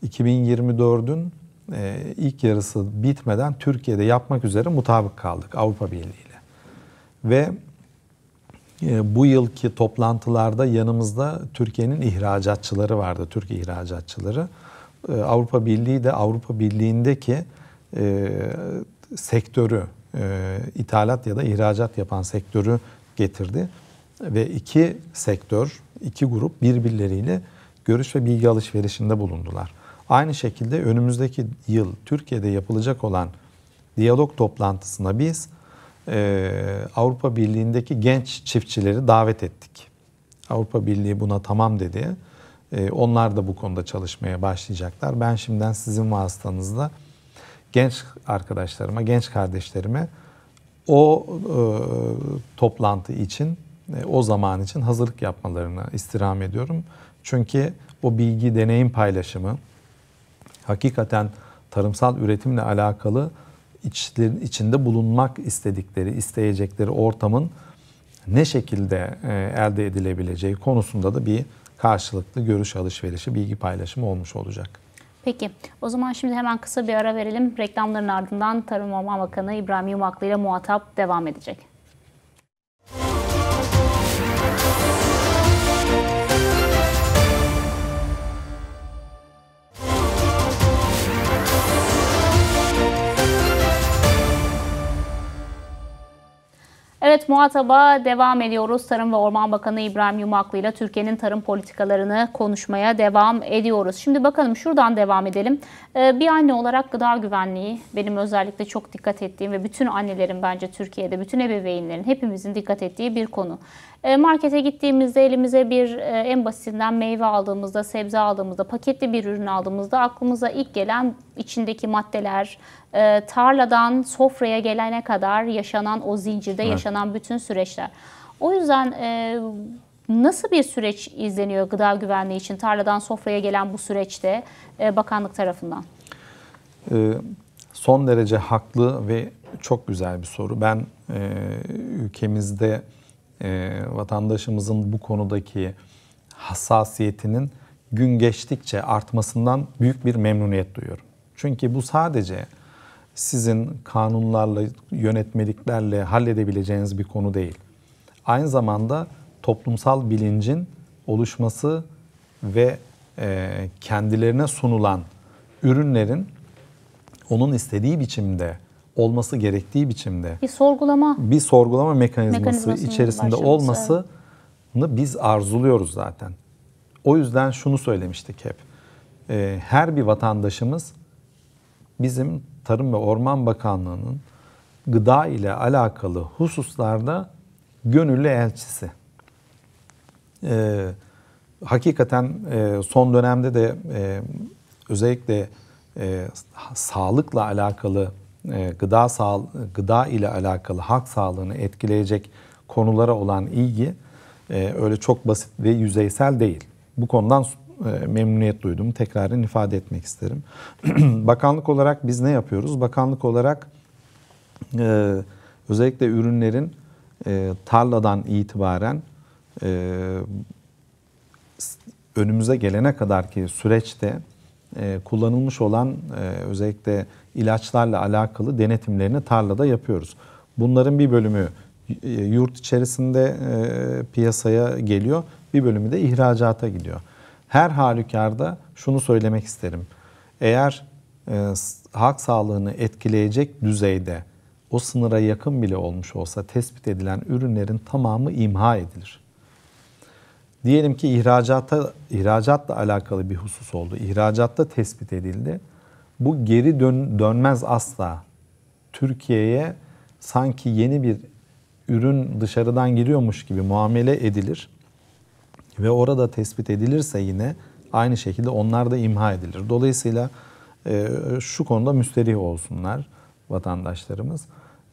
2024'ün e, ilk yarısı bitmeden Türkiye'de yapmak üzere mutabık kaldık Avrupa Birliği ile. Ve e, bu yılki toplantılarda yanımızda Türkiye'nin ihracatçıları vardı, Türk ihracatçıları. E, Avrupa Birliği de Avrupa Birliği'ndeki e, sektörü, e, ithalat ya da ihracat yapan sektörü getirdi. Ve iki sektör, iki grup birbirleriyle görüş ve bilgi alışverişinde bulundular. Aynı şekilde önümüzdeki yıl Türkiye'de yapılacak olan diyalog toplantısına biz e, Avrupa Birliği'ndeki genç çiftçileri davet ettik. Avrupa Birliği buna tamam dedi. E, onlar da bu konuda çalışmaya başlayacaklar. Ben şimdiden sizin vasıtanızla genç arkadaşlarıma, genç kardeşlerime o e, toplantı için, e, o zaman için hazırlık yapmalarını istirham ediyorum. Çünkü o bilgi, deneyim paylaşımı hakikaten tarımsal üretimle alakalı içlerin, içinde bulunmak istedikleri, isteyecekleri ortamın ne şekilde e, elde edilebileceği konusunda da bir karşılıklı görüş alışverişi, bilgi paylaşımı olmuş olacak. Peki o zaman şimdi hemen kısa bir ara verelim. Reklamların ardından Tarım Orman Bakanı İbrahim Yumaklı ile muhatap devam edecek. Evet muhataba devam ediyoruz. Tarım ve Orman Bakanı İbrahim Yumaklı ile Türkiye'nin tarım politikalarını konuşmaya devam ediyoruz. Şimdi bakalım şuradan devam edelim. Ee, bir anne olarak gıda güvenliği benim özellikle çok dikkat ettiğim ve bütün annelerin bence Türkiye'de bütün ebeveynlerin hepimizin dikkat ettiği bir konu. E, markete gittiğimizde elimize bir e, en basitinden meyve aldığımızda, sebze aldığımızda, paketli bir ürün aldığımızda aklımıza ilk gelen içindeki maddeler, e, tarladan sofraya gelene kadar yaşanan o zincirde evet. yaşanan bütün süreçler. O yüzden nasıl bir süreç izleniyor gıda güvenliği için tarladan sofraya gelen bu süreçte bakanlık tarafından? Son derece haklı ve çok güzel bir soru. Ben ülkemizde e, vatandaşımızın bu konudaki hassasiyetinin gün geçtikçe artmasından büyük bir memnuniyet duyuyorum. Çünkü bu sadece sizin kanunlarla, yönetmeliklerle halledebileceğiniz bir konu değil. Aynı zamanda toplumsal bilincin oluşması ve e, kendilerine sunulan ürünlerin onun istediği biçimde olması gerektiği biçimde bir sorgulama bir sorgulama mekanizması içerisinde olması olmasını biz arzuluyoruz zaten. O yüzden şunu söylemiştik hep. E, her bir vatandaşımız bizim Tarım ve Orman Bakanlığı'nın gıda ile alakalı hususlarda gönüllü elçisi. E, hakikaten e, son dönemde de e, özellikle e, sağlıkla alakalı e, gıda sağ gıda ile alakalı halk sağlığını etkileyecek konulara olan ilgi e, öyle çok basit ve yüzeysel değil. Bu konudan e, memnuniyet duydum. Tekrardan ifade etmek isterim. Bakanlık olarak biz ne yapıyoruz? Bakanlık olarak özellikle ürünlerin tarladan itibaren önümüze gelene kadar ki süreçte kullanılmış olan özellikle ilaçlarla alakalı denetimlerini tarlada yapıyoruz. Bunların bir bölümü e, yurt içerisinde e, piyasaya geliyor, bir bölümü de ihracata gidiyor. Her halükarda şunu söylemek isterim. Eğer e, halk sağlığını etkileyecek düzeyde o sınıra yakın bile olmuş olsa tespit edilen ürünlerin tamamı imha edilir. Diyelim ki ihracata ihracatla alakalı bir husus oldu. İhracatta tespit edildi bu geri dön, dönmez asla. Türkiye'ye sanki yeni bir ürün dışarıdan giriyormuş gibi muamele edilir ve orada tespit edilirse yine aynı şekilde onlar da imha edilir. Dolayısıyla e, şu konuda müsterih olsunlar vatandaşlarımız.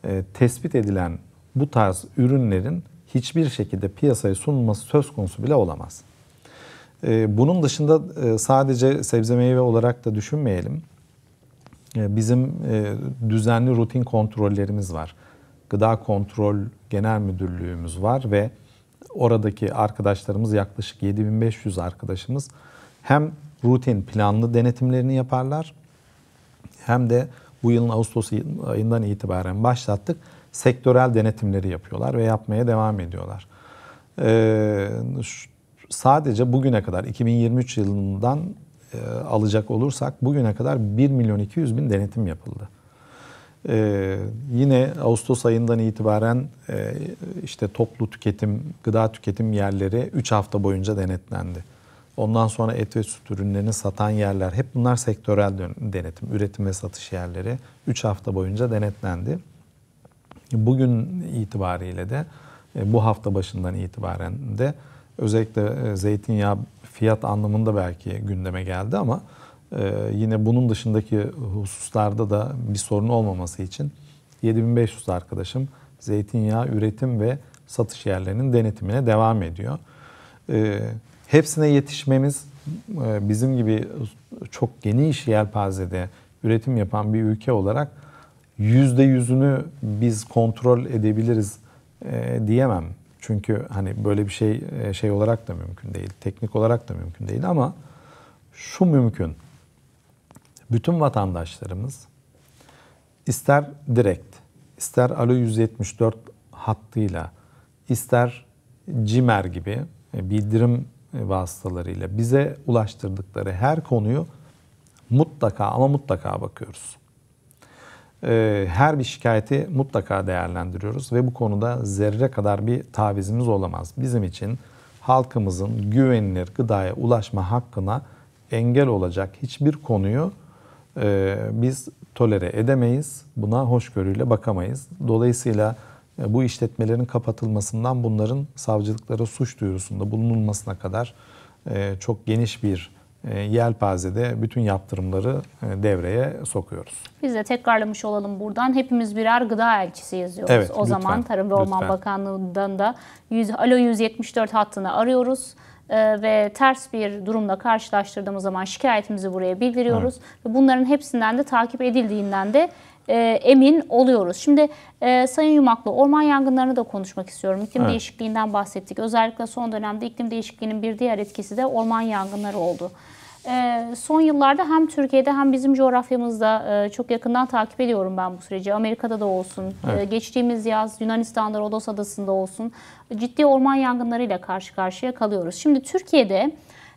E, tespit edilen bu tarz ürünlerin hiçbir şekilde piyasaya sunulması söz konusu bile olamaz. E, bunun dışında e, sadece sebze meyve olarak da düşünmeyelim. E, bizim e, düzenli rutin kontrollerimiz var. Gıda Kontrol Genel Müdürlüğümüz var ve oradaki arkadaşlarımız yaklaşık 7500 arkadaşımız hem rutin planlı denetimlerini yaparlar hem de bu yılın Ağustos ayından itibaren başlattık. Sektörel denetimleri yapıyorlar ve yapmaya devam ediyorlar. Ee, sadece bugüne kadar 2023 yılından e, alacak olursak bugüne kadar 1 milyon 200 bin denetim yapıldı. Ee, yine Ağustos ayından itibaren e, işte toplu tüketim, gıda tüketim yerleri 3 hafta boyunca denetlendi. Ondan sonra et ve süt ürünlerini satan yerler, hep bunlar sektörel denetim, üretim ve satış yerleri 3 hafta boyunca denetlendi. Bugün itibariyle de e, bu hafta başından itibaren de özellikle e, zeytinyağı fiyat anlamında belki gündeme geldi ama e, yine bunun dışındaki hususlarda da bir sorun olmaması için 7500 arkadaşım zeytinyağı üretim ve satış yerlerinin denetimine devam ediyor. E, hepsine yetişmemiz bizim gibi çok geniş yelpazede üretim yapan bir ülke olarak yüzde yüzünü biz kontrol edebiliriz diyemem çünkü hani böyle bir şey e, şey olarak da mümkün değil. Teknik olarak da mümkün değil ama şu mümkün. Bütün vatandaşlarımız ister direkt, ister Alo 174 hattıyla, ister CİMER gibi e, bildirim vasıtalarıyla bize ulaştırdıkları her konuyu mutlaka ama mutlaka bakıyoruz. Ee, her bir şikayeti mutlaka değerlendiriyoruz ve bu konuda zerre kadar bir tavizimiz olamaz. Bizim için halkımızın güvenilir gıdaya ulaşma hakkına engel olacak hiçbir konuyu e, biz tolere edemeyiz. Buna hoşgörüyle bakamayız. Dolayısıyla e, bu işletmelerin kapatılmasından bunların savcılıklara suç duyurusunda bulunulmasına kadar e, çok geniş bir e, yelpazede bütün yaptırımları e, devreye sokuyoruz. Biz de tekrarlamış olalım buradan. Hepimiz birer gıda elçisi yazıyoruz. Evet, o lütfen, zaman Tarım ve Orman Bakanlığı'ndan da 100, Alo 174 hattını arıyoruz e, ve ters bir durumla karşılaştırdığımız zaman şikayetimizi buraya bildiriyoruz. Evet. Bunların hepsinden de takip edildiğinden de e, emin oluyoruz. Şimdi e, Sayın Yumaklı orman yangınlarını da konuşmak istiyorum. İklim evet. değişikliğinden bahsettik. Özellikle son dönemde iklim değişikliğinin bir diğer etkisi de orman yangınları oldu. E, son yıllarda hem Türkiye'de hem bizim coğrafyamızda e, çok yakından takip ediyorum ben bu süreci. Amerika'da da olsun, e, evet. e, geçtiğimiz yaz Yunanistan'da Rodos Adası'nda olsun ciddi orman yangınlarıyla karşı karşıya kalıyoruz. Şimdi Türkiye'de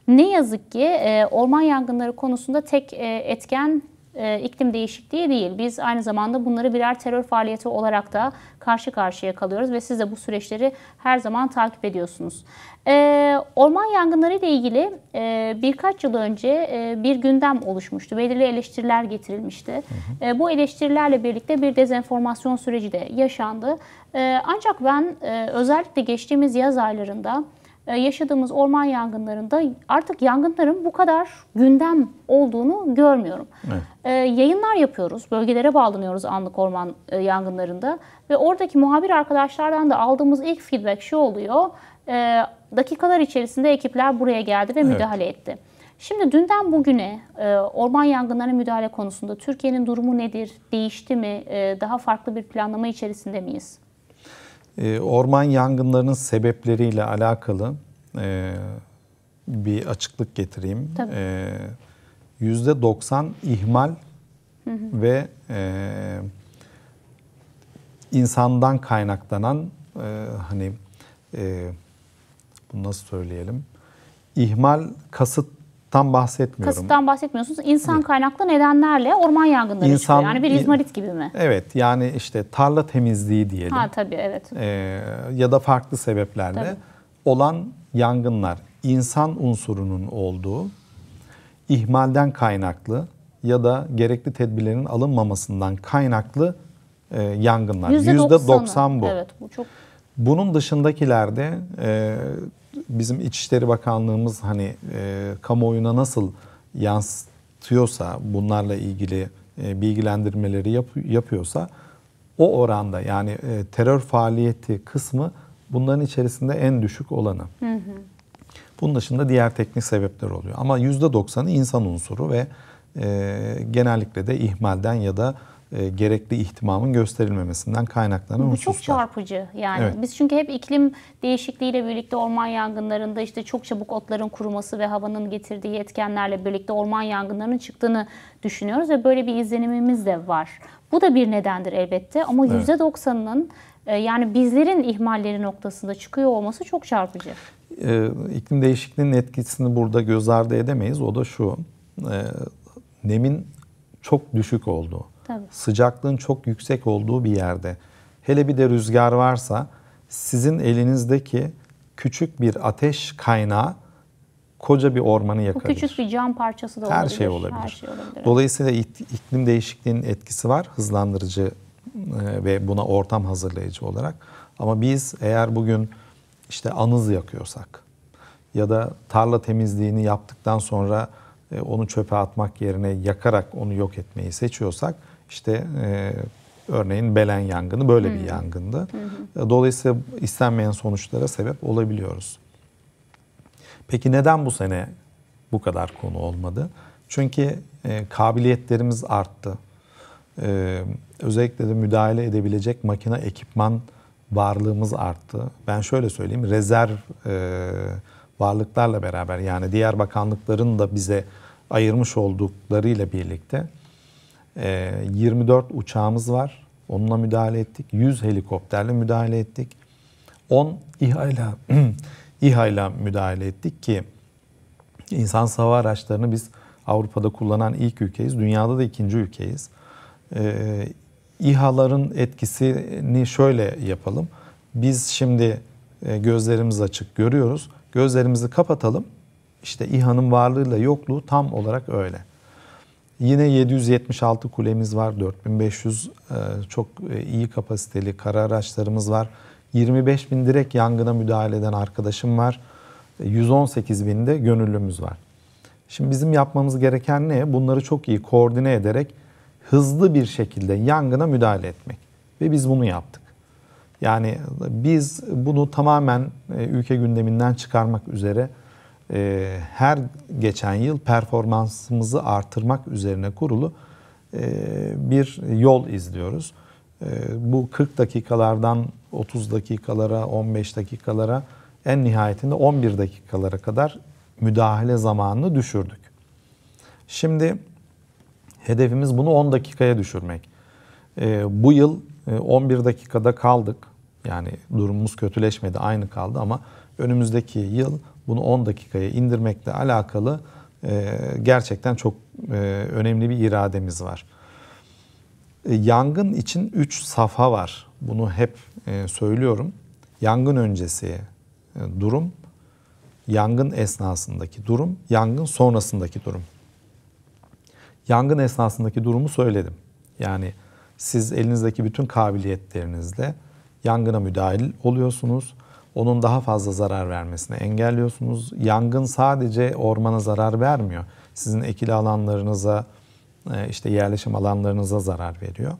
ne yazık ki e, orman yangınları konusunda tek e, etken e, iklim değişikliği değil. Biz aynı zamanda bunları birer terör faaliyeti olarak da karşı karşıya kalıyoruz ve siz de bu süreçleri her zaman takip ediyorsunuz. E, orman yangınları ile ilgili e, birkaç yıl önce e, bir gündem oluşmuştu. Belirli eleştiriler getirilmişti. Hı hı. E, bu eleştirilerle birlikte bir dezenformasyon süreci de yaşandı. E, ancak ben e, özellikle geçtiğimiz yaz aylarında e, yaşadığımız orman yangınlarında artık yangınların bu kadar gündem olduğunu görmüyorum. Evet. E, yayınlar yapıyoruz, bölgelere bağlanıyoruz anlık orman e, yangınlarında ve oradaki muhabir arkadaşlardan da aldığımız ilk feedback şu oluyor. Dakikalar içerisinde ekipler buraya geldi ve evet. müdahale etti. Şimdi dünden bugüne orman yangınlarına müdahale konusunda Türkiye'nin durumu nedir? Değişti mi? Daha farklı bir planlama içerisinde miyiz? Ee, orman yangınlarının sebepleriyle alakalı e, bir açıklık getireyim. Tabii. %90 ee, ihmal ve e, insandan kaynaklanan e, hani bunu nasıl söyleyelim? İhmal kasıt Kasıttan bahsetmiyorum. Kasıttan bahsetmiyorsunuz. İnsan kaynaklı nedenlerle orman yangınları İnsan, çıkıyor. Yani bir izmarit gibi mi? Evet yani işte tarla temizliği diyelim. Ha tabii evet. Ee, ya da farklı sebeplerle tabii. olan yangınlar insan unsurunun olduğu, ihmalden kaynaklı ya da gerekli tedbirlerin alınmamasından kaynaklı e, yangınlar. %90, %90 bu. Evet bu çok. Bunun dışındakilerde e, bizim İçişleri Bakanlığımız hani e, kamuoyuna nasıl yansıtıyorsa bunlarla ilgili e, bilgilendirmeleri yap, yapıyorsa o oranda yani e, terör faaliyeti kısmı bunların içerisinde en düşük olanı. Hı hı. Bunun dışında diğer teknik sebepler oluyor. Ama %90'ı insan unsuru ve e, genellikle de ihmalden ya da e, gerekli ihtimamın gösterilmemesinden kaynaklanan Bu çok çarpıcı yani. Evet. Biz çünkü hep iklim değişikliğiyle birlikte orman yangınlarında işte çok çabuk otların kuruması ve havanın getirdiği etkenlerle birlikte orman yangınlarının çıktığını düşünüyoruz ve böyle bir izlenimimiz de var. Bu da bir nedendir elbette ama evet. %90'ının e, yani bizlerin ihmalleri noktasında çıkıyor olması çok çarpıcı. Ee, iklim değişikliğinin etkisini burada göz ardı edemeyiz. O da şu, e, nemin çok düşük olduğu. Tabii. Sıcaklığın çok yüksek olduğu bir yerde. Hele bir de rüzgar varsa sizin elinizdeki küçük bir ateş kaynağı koca bir ormanı yakabilir. Bu küçük bir cam parçası da olabilir. Her şey olabilir. Her şey olabilir. Dolayısıyla iklim değişikliğinin etkisi var hızlandırıcı e, ve buna ortam hazırlayıcı olarak. Ama biz eğer bugün işte anız yakıyorsak ya da tarla temizliğini yaptıktan sonra e, onu çöpe atmak yerine yakarak onu yok etmeyi seçiyorsak işte e, örneğin Belen yangını böyle hmm. bir yangında. Hmm. E, dolayısıyla istenmeyen sonuçlara sebep olabiliyoruz. Peki neden bu sene bu kadar konu olmadı? Çünkü e, kabiliyetlerimiz arttı. E, özellikle de müdahale edebilecek makine ekipman varlığımız arttı. Ben şöyle söyleyeyim rezerv e, varlıklarla beraber yani diğer bakanlıkların da bize ayırmış olduklarıyla birlikte 24 ee, uçağımız var. Onunla müdahale ettik. 100 helikopterle müdahale ettik. 10 İHA'yla İHA'yla müdahale ettik ki insan hava araçlarını biz Avrupa'da kullanan ilk ülkeyiz. Dünyada da ikinci ülkeyiz. Ee, İHA'ların etkisini şöyle yapalım. Biz şimdi e, gözlerimiz açık görüyoruz. Gözlerimizi kapatalım. İşte İHA'nın varlığıyla yokluğu tam olarak öyle. Yine 776 kulemiz var, 4500 e, çok e, iyi kapasiteli kara araçlarımız var. 25 bin direkt yangına müdahale eden arkadaşım var. 118 bin de gönüllümüz var. Şimdi bizim yapmamız gereken ne? Bunları çok iyi koordine ederek hızlı bir şekilde yangına müdahale etmek. Ve biz bunu yaptık. Yani biz bunu tamamen e, ülke gündeminden çıkarmak üzere e, her geçen yıl performansımızı artırmak üzerine kurulu e, bir yol izliyoruz. E, bu 40 dakikalardan 30 dakikalara, 15 dakikalara en nihayetinde 11 dakikalara kadar müdahale zamanını düşürdük. Şimdi hedefimiz bunu 10 dakikaya düşürmek. E, bu yıl 11 e, dakikada kaldık. Yani durumumuz kötüleşmedi, aynı kaldı ama önümüzdeki yıl bunu 10 dakikaya indirmekle alakalı e, gerçekten çok e, önemli bir irademiz var. E, yangın için 3 safha var. Bunu hep e, söylüyorum. Yangın öncesi e, durum, yangın esnasındaki durum, yangın sonrasındaki durum. Yangın esnasındaki durumu söyledim. Yani siz elinizdeki bütün kabiliyetlerinizle yangına müdahil oluyorsunuz onun daha fazla zarar vermesini engelliyorsunuz. Yangın sadece ormana zarar vermiyor. Sizin ekili alanlarınıza, e, işte yerleşim alanlarınıza zarar veriyor.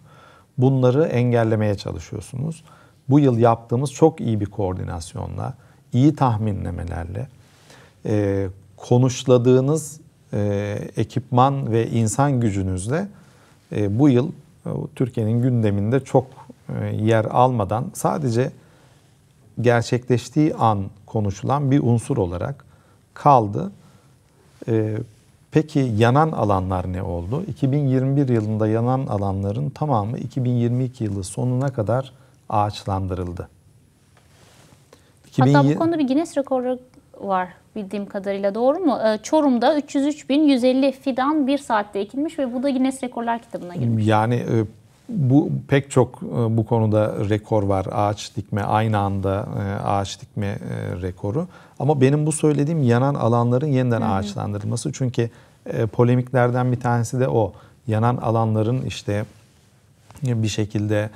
Bunları engellemeye çalışıyorsunuz. Bu yıl yaptığımız çok iyi bir koordinasyonla, iyi tahminlemelerle, e, konuşladığınız e, ekipman ve insan gücünüzle bu yıl Türkiye'nin gündeminde çok yer almadan sadece gerçekleştiği an konuşulan bir unsur olarak kaldı. Ee, peki yanan alanlar ne oldu? 2021 yılında yanan alanların tamamı 2022 yılı sonuna kadar ağaçlandırıldı. 2020... Hatta bu konuda bir Guinness rekoru var bildiğim kadarıyla doğru mu? Ee, Çorum'da 303.150 fidan bir saatte ekilmiş ve bu da Guinness Rekorlar kitabına girmiş. Yani e, bu pek çok e, bu konuda rekor var. Ağaç dikme aynı anda e, ağaç dikme e, rekoru. Ama benim bu söylediğim yanan alanların yeniden hmm. ağaçlandırılması. Çünkü polemiklerden bir tanesi de o. Yanan alanların işte bir şekilde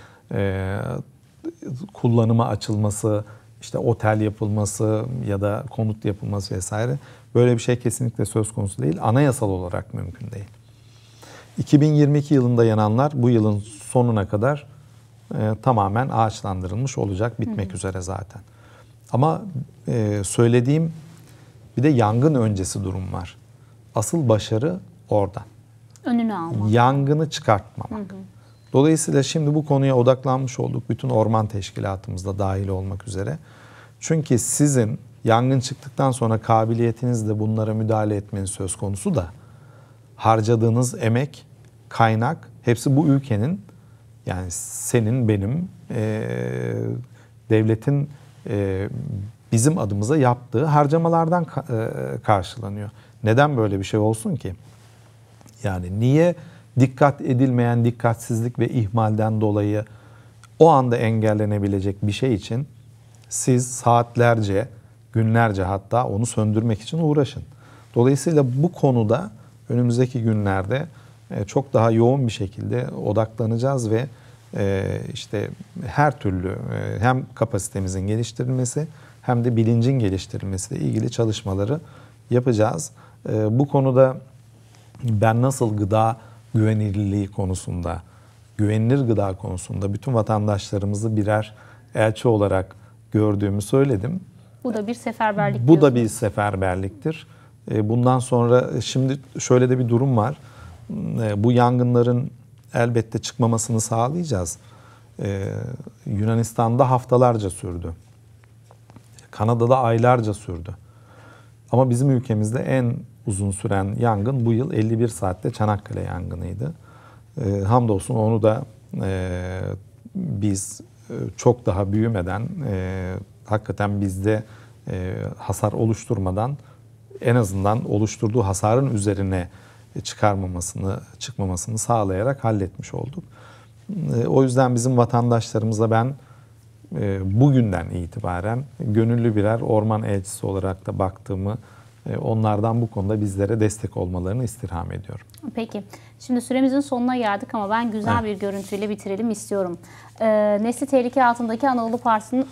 kullanıma açılması, işte otel yapılması ya da konut yapılması vesaire böyle bir şey kesinlikle söz konusu değil. Anayasal olarak mümkün değil. 2022 yılında yananlar bu yılın sonuna kadar e, tamamen ağaçlandırılmış olacak, bitmek hı hı. üzere zaten. Ama e, söylediğim bir de yangın öncesi durum var. Asıl başarı oradan. Önünü almak. Yangını çıkartmamak. Hı hı. Dolayısıyla şimdi bu konuya odaklanmış olduk. Bütün orman teşkilatımızda dahil olmak üzere. Çünkü sizin yangın çıktıktan sonra kabiliyetiniz de bunlara müdahale etmenin söz konusu da harcadığınız emek, kaynak hepsi bu ülkenin yani senin, benim, e, devletin e, bizim adımıza yaptığı harcamalardan e, karşılanıyor. Neden böyle bir şey olsun ki? Yani niye dikkat edilmeyen dikkatsizlik ve ihmalden dolayı o anda engellenebilecek bir şey için siz saatlerce, günlerce hatta onu söndürmek için uğraşın. Dolayısıyla bu konuda önümüzdeki günlerde e, çok daha yoğun bir şekilde odaklanacağız ve e, işte her türlü e, hem kapasitemizin geliştirilmesi hem de bilincin geliştirilmesiyle ilgili çalışmaları yapacağız. Bu konuda ben nasıl gıda güvenilirliği konusunda, güvenilir gıda konusunda bütün vatandaşlarımızı birer elçi olarak gördüğümü söyledim. Bu da bir seferberlik. Bu da bir seferberliktir. E, bundan sonra e, şimdi şöyle de bir durum var. E, bu yangınların elbette çıkmamasını sağlayacağız. Yunanistan'da haftalarca sürdü. Kanada'da aylarca sürdü. Ama bizim ülkemizde en uzun süren yangın bu yıl 51 saatte Çanakkale yangınıydı. hamdolsun onu da biz çok daha büyümeden, hakikaten bizde hasar oluşturmadan en azından oluşturduğu hasarın üzerine çıkarmamasını, çıkmamasını sağlayarak halletmiş olduk. E, o yüzden bizim vatandaşlarımıza ben e, bugünden itibaren gönüllü birer orman elçisi olarak da baktığımı e, onlardan bu konuda bizlere destek olmalarını istirham ediyorum. Peki. Şimdi süremizin sonuna geldik ama ben güzel evet. bir görüntüyle bitirelim istiyorum. Ee, nesli tehlike altındaki Anadolu Partisi'nin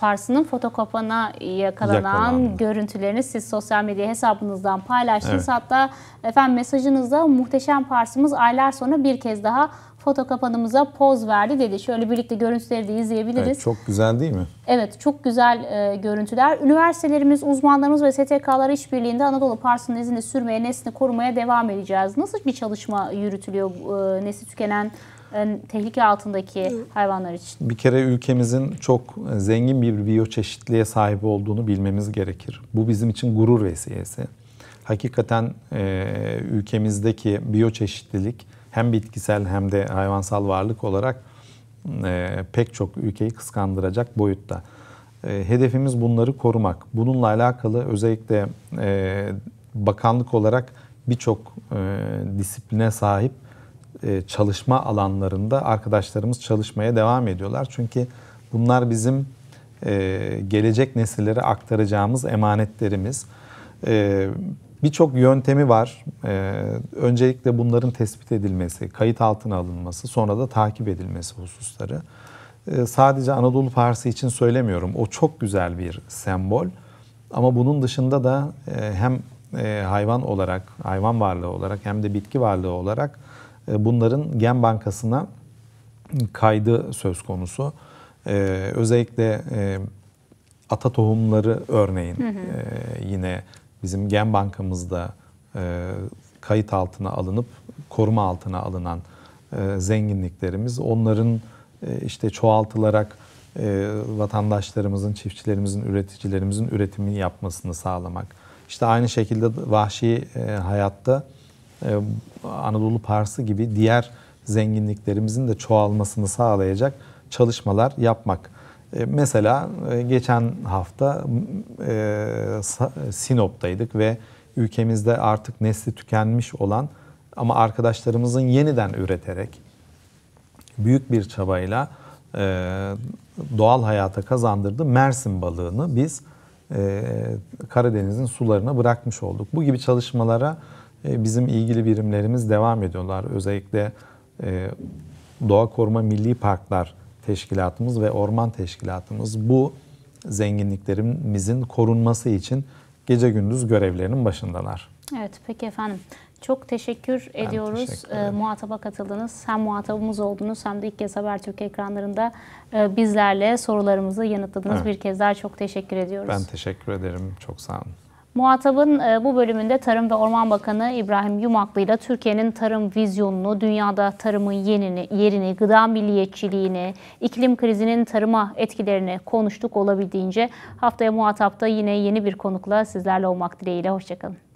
Pars'ının fotokopana yakalanan Yakalandı. görüntülerini siz sosyal medya hesabınızdan paylaştınız. Evet. Hatta efendim mesajınızda muhteşem Pars'ımız aylar sonra bir kez daha foto kapanımıza poz verdi dedi. Şöyle birlikte görüntüleri de izleyebiliriz. Evet, çok güzel değil mi? Evet çok güzel e, görüntüler. Üniversitelerimiz, uzmanlarımız ve STK'lar işbirliğinde Anadolu Pars'ın izini sürmeye, neslini korumaya devam edeceğiz. Nasıl bir çalışma yürütülüyor e, nesli tükenen tehlike altındaki hayvanlar için? Bir kere ülkemizin çok zengin bir biyoçeşitliğe sahip olduğunu bilmemiz gerekir. Bu bizim için gurur vesilesi. Hakikaten e, ülkemizdeki biyoçeşitlilik hem bitkisel hem de hayvansal varlık olarak e, pek çok ülkeyi kıskandıracak boyutta. E, hedefimiz bunları korumak. Bununla alakalı özellikle bakanlık olarak birçok disipline sahip e, çalışma alanlarında arkadaşlarımız çalışmaya devam ediyorlar. Çünkü bunlar bizim e, gelecek nesillere aktaracağımız emanetlerimiz. E, birçok yöntemi var. Öncelikle bunların tespit edilmesi, kayıt altına alınması, sonra da takip edilmesi hususları. Sadece Anadolu Farsi için söylemiyorum. O çok güzel bir sembol. Ama bunun dışında da hem hayvan olarak, hayvan varlığı olarak hem de bitki varlığı olarak e, bunların gen bankasına kaydı söz konusu. E, özellikle e, ata tohumları örneğin hı hı. yine bizim gen bankamızda kayıt altına alınıp koruma altına alınan zenginliklerimiz onların işte çoğaltılarak vatandaşlarımızın, çiftçilerimizin, üreticilerimizin üretimi yapmasını sağlamak. İşte aynı şekilde vahşi e, hayatta e, Anadolu Parsı gibi diğer zenginliklerimizin de çoğalmasını sağlayacak çalışmalar yapmak. E, mesela e, geçen hafta Sinop'taydık ve ülkemizde artık nesli tükenmiş olan ama arkadaşlarımızın yeniden üreterek büyük bir çabayla doğal hayata kazandırdığı Mersin balığını biz Karadeniz'in sularına bırakmış olduk. Bu gibi çalışmalara e, bizim ilgili birimlerimiz devam ediyorlar. Özellikle e, Doğa Koruma Milli Parklar Teşkilatımız ve Orman Teşkilatımız bu zenginliklerimizin korunması için gece gündüz görevlerinin başındalar. Evet peki efendim. Çok teşekkür ben ediyoruz. Teşekkür e, muhataba katıldınız. Hem muhatabımız oldunuz hem de ilk kez Habertürk ekranlarında e, bizlerle sorularımızı yanıtladınız. Evet. Bir kez daha çok teşekkür ediyoruz. Ben teşekkür ederim. Çok sağ olun. Muhatabın e, bu bölümünde Tarım ve Orman Bakanı İbrahim Yumaklı ile Türkiye'nin tarım vizyonunu, dünyada tarımın yerini, yerini, gıda milliyetçiliğini, iklim krizinin tarıma etkilerini konuştuk olabildiğince. Haftaya muhatapta yine yeni bir konukla sizlerle olmak dileğiyle. Hoşçakalın.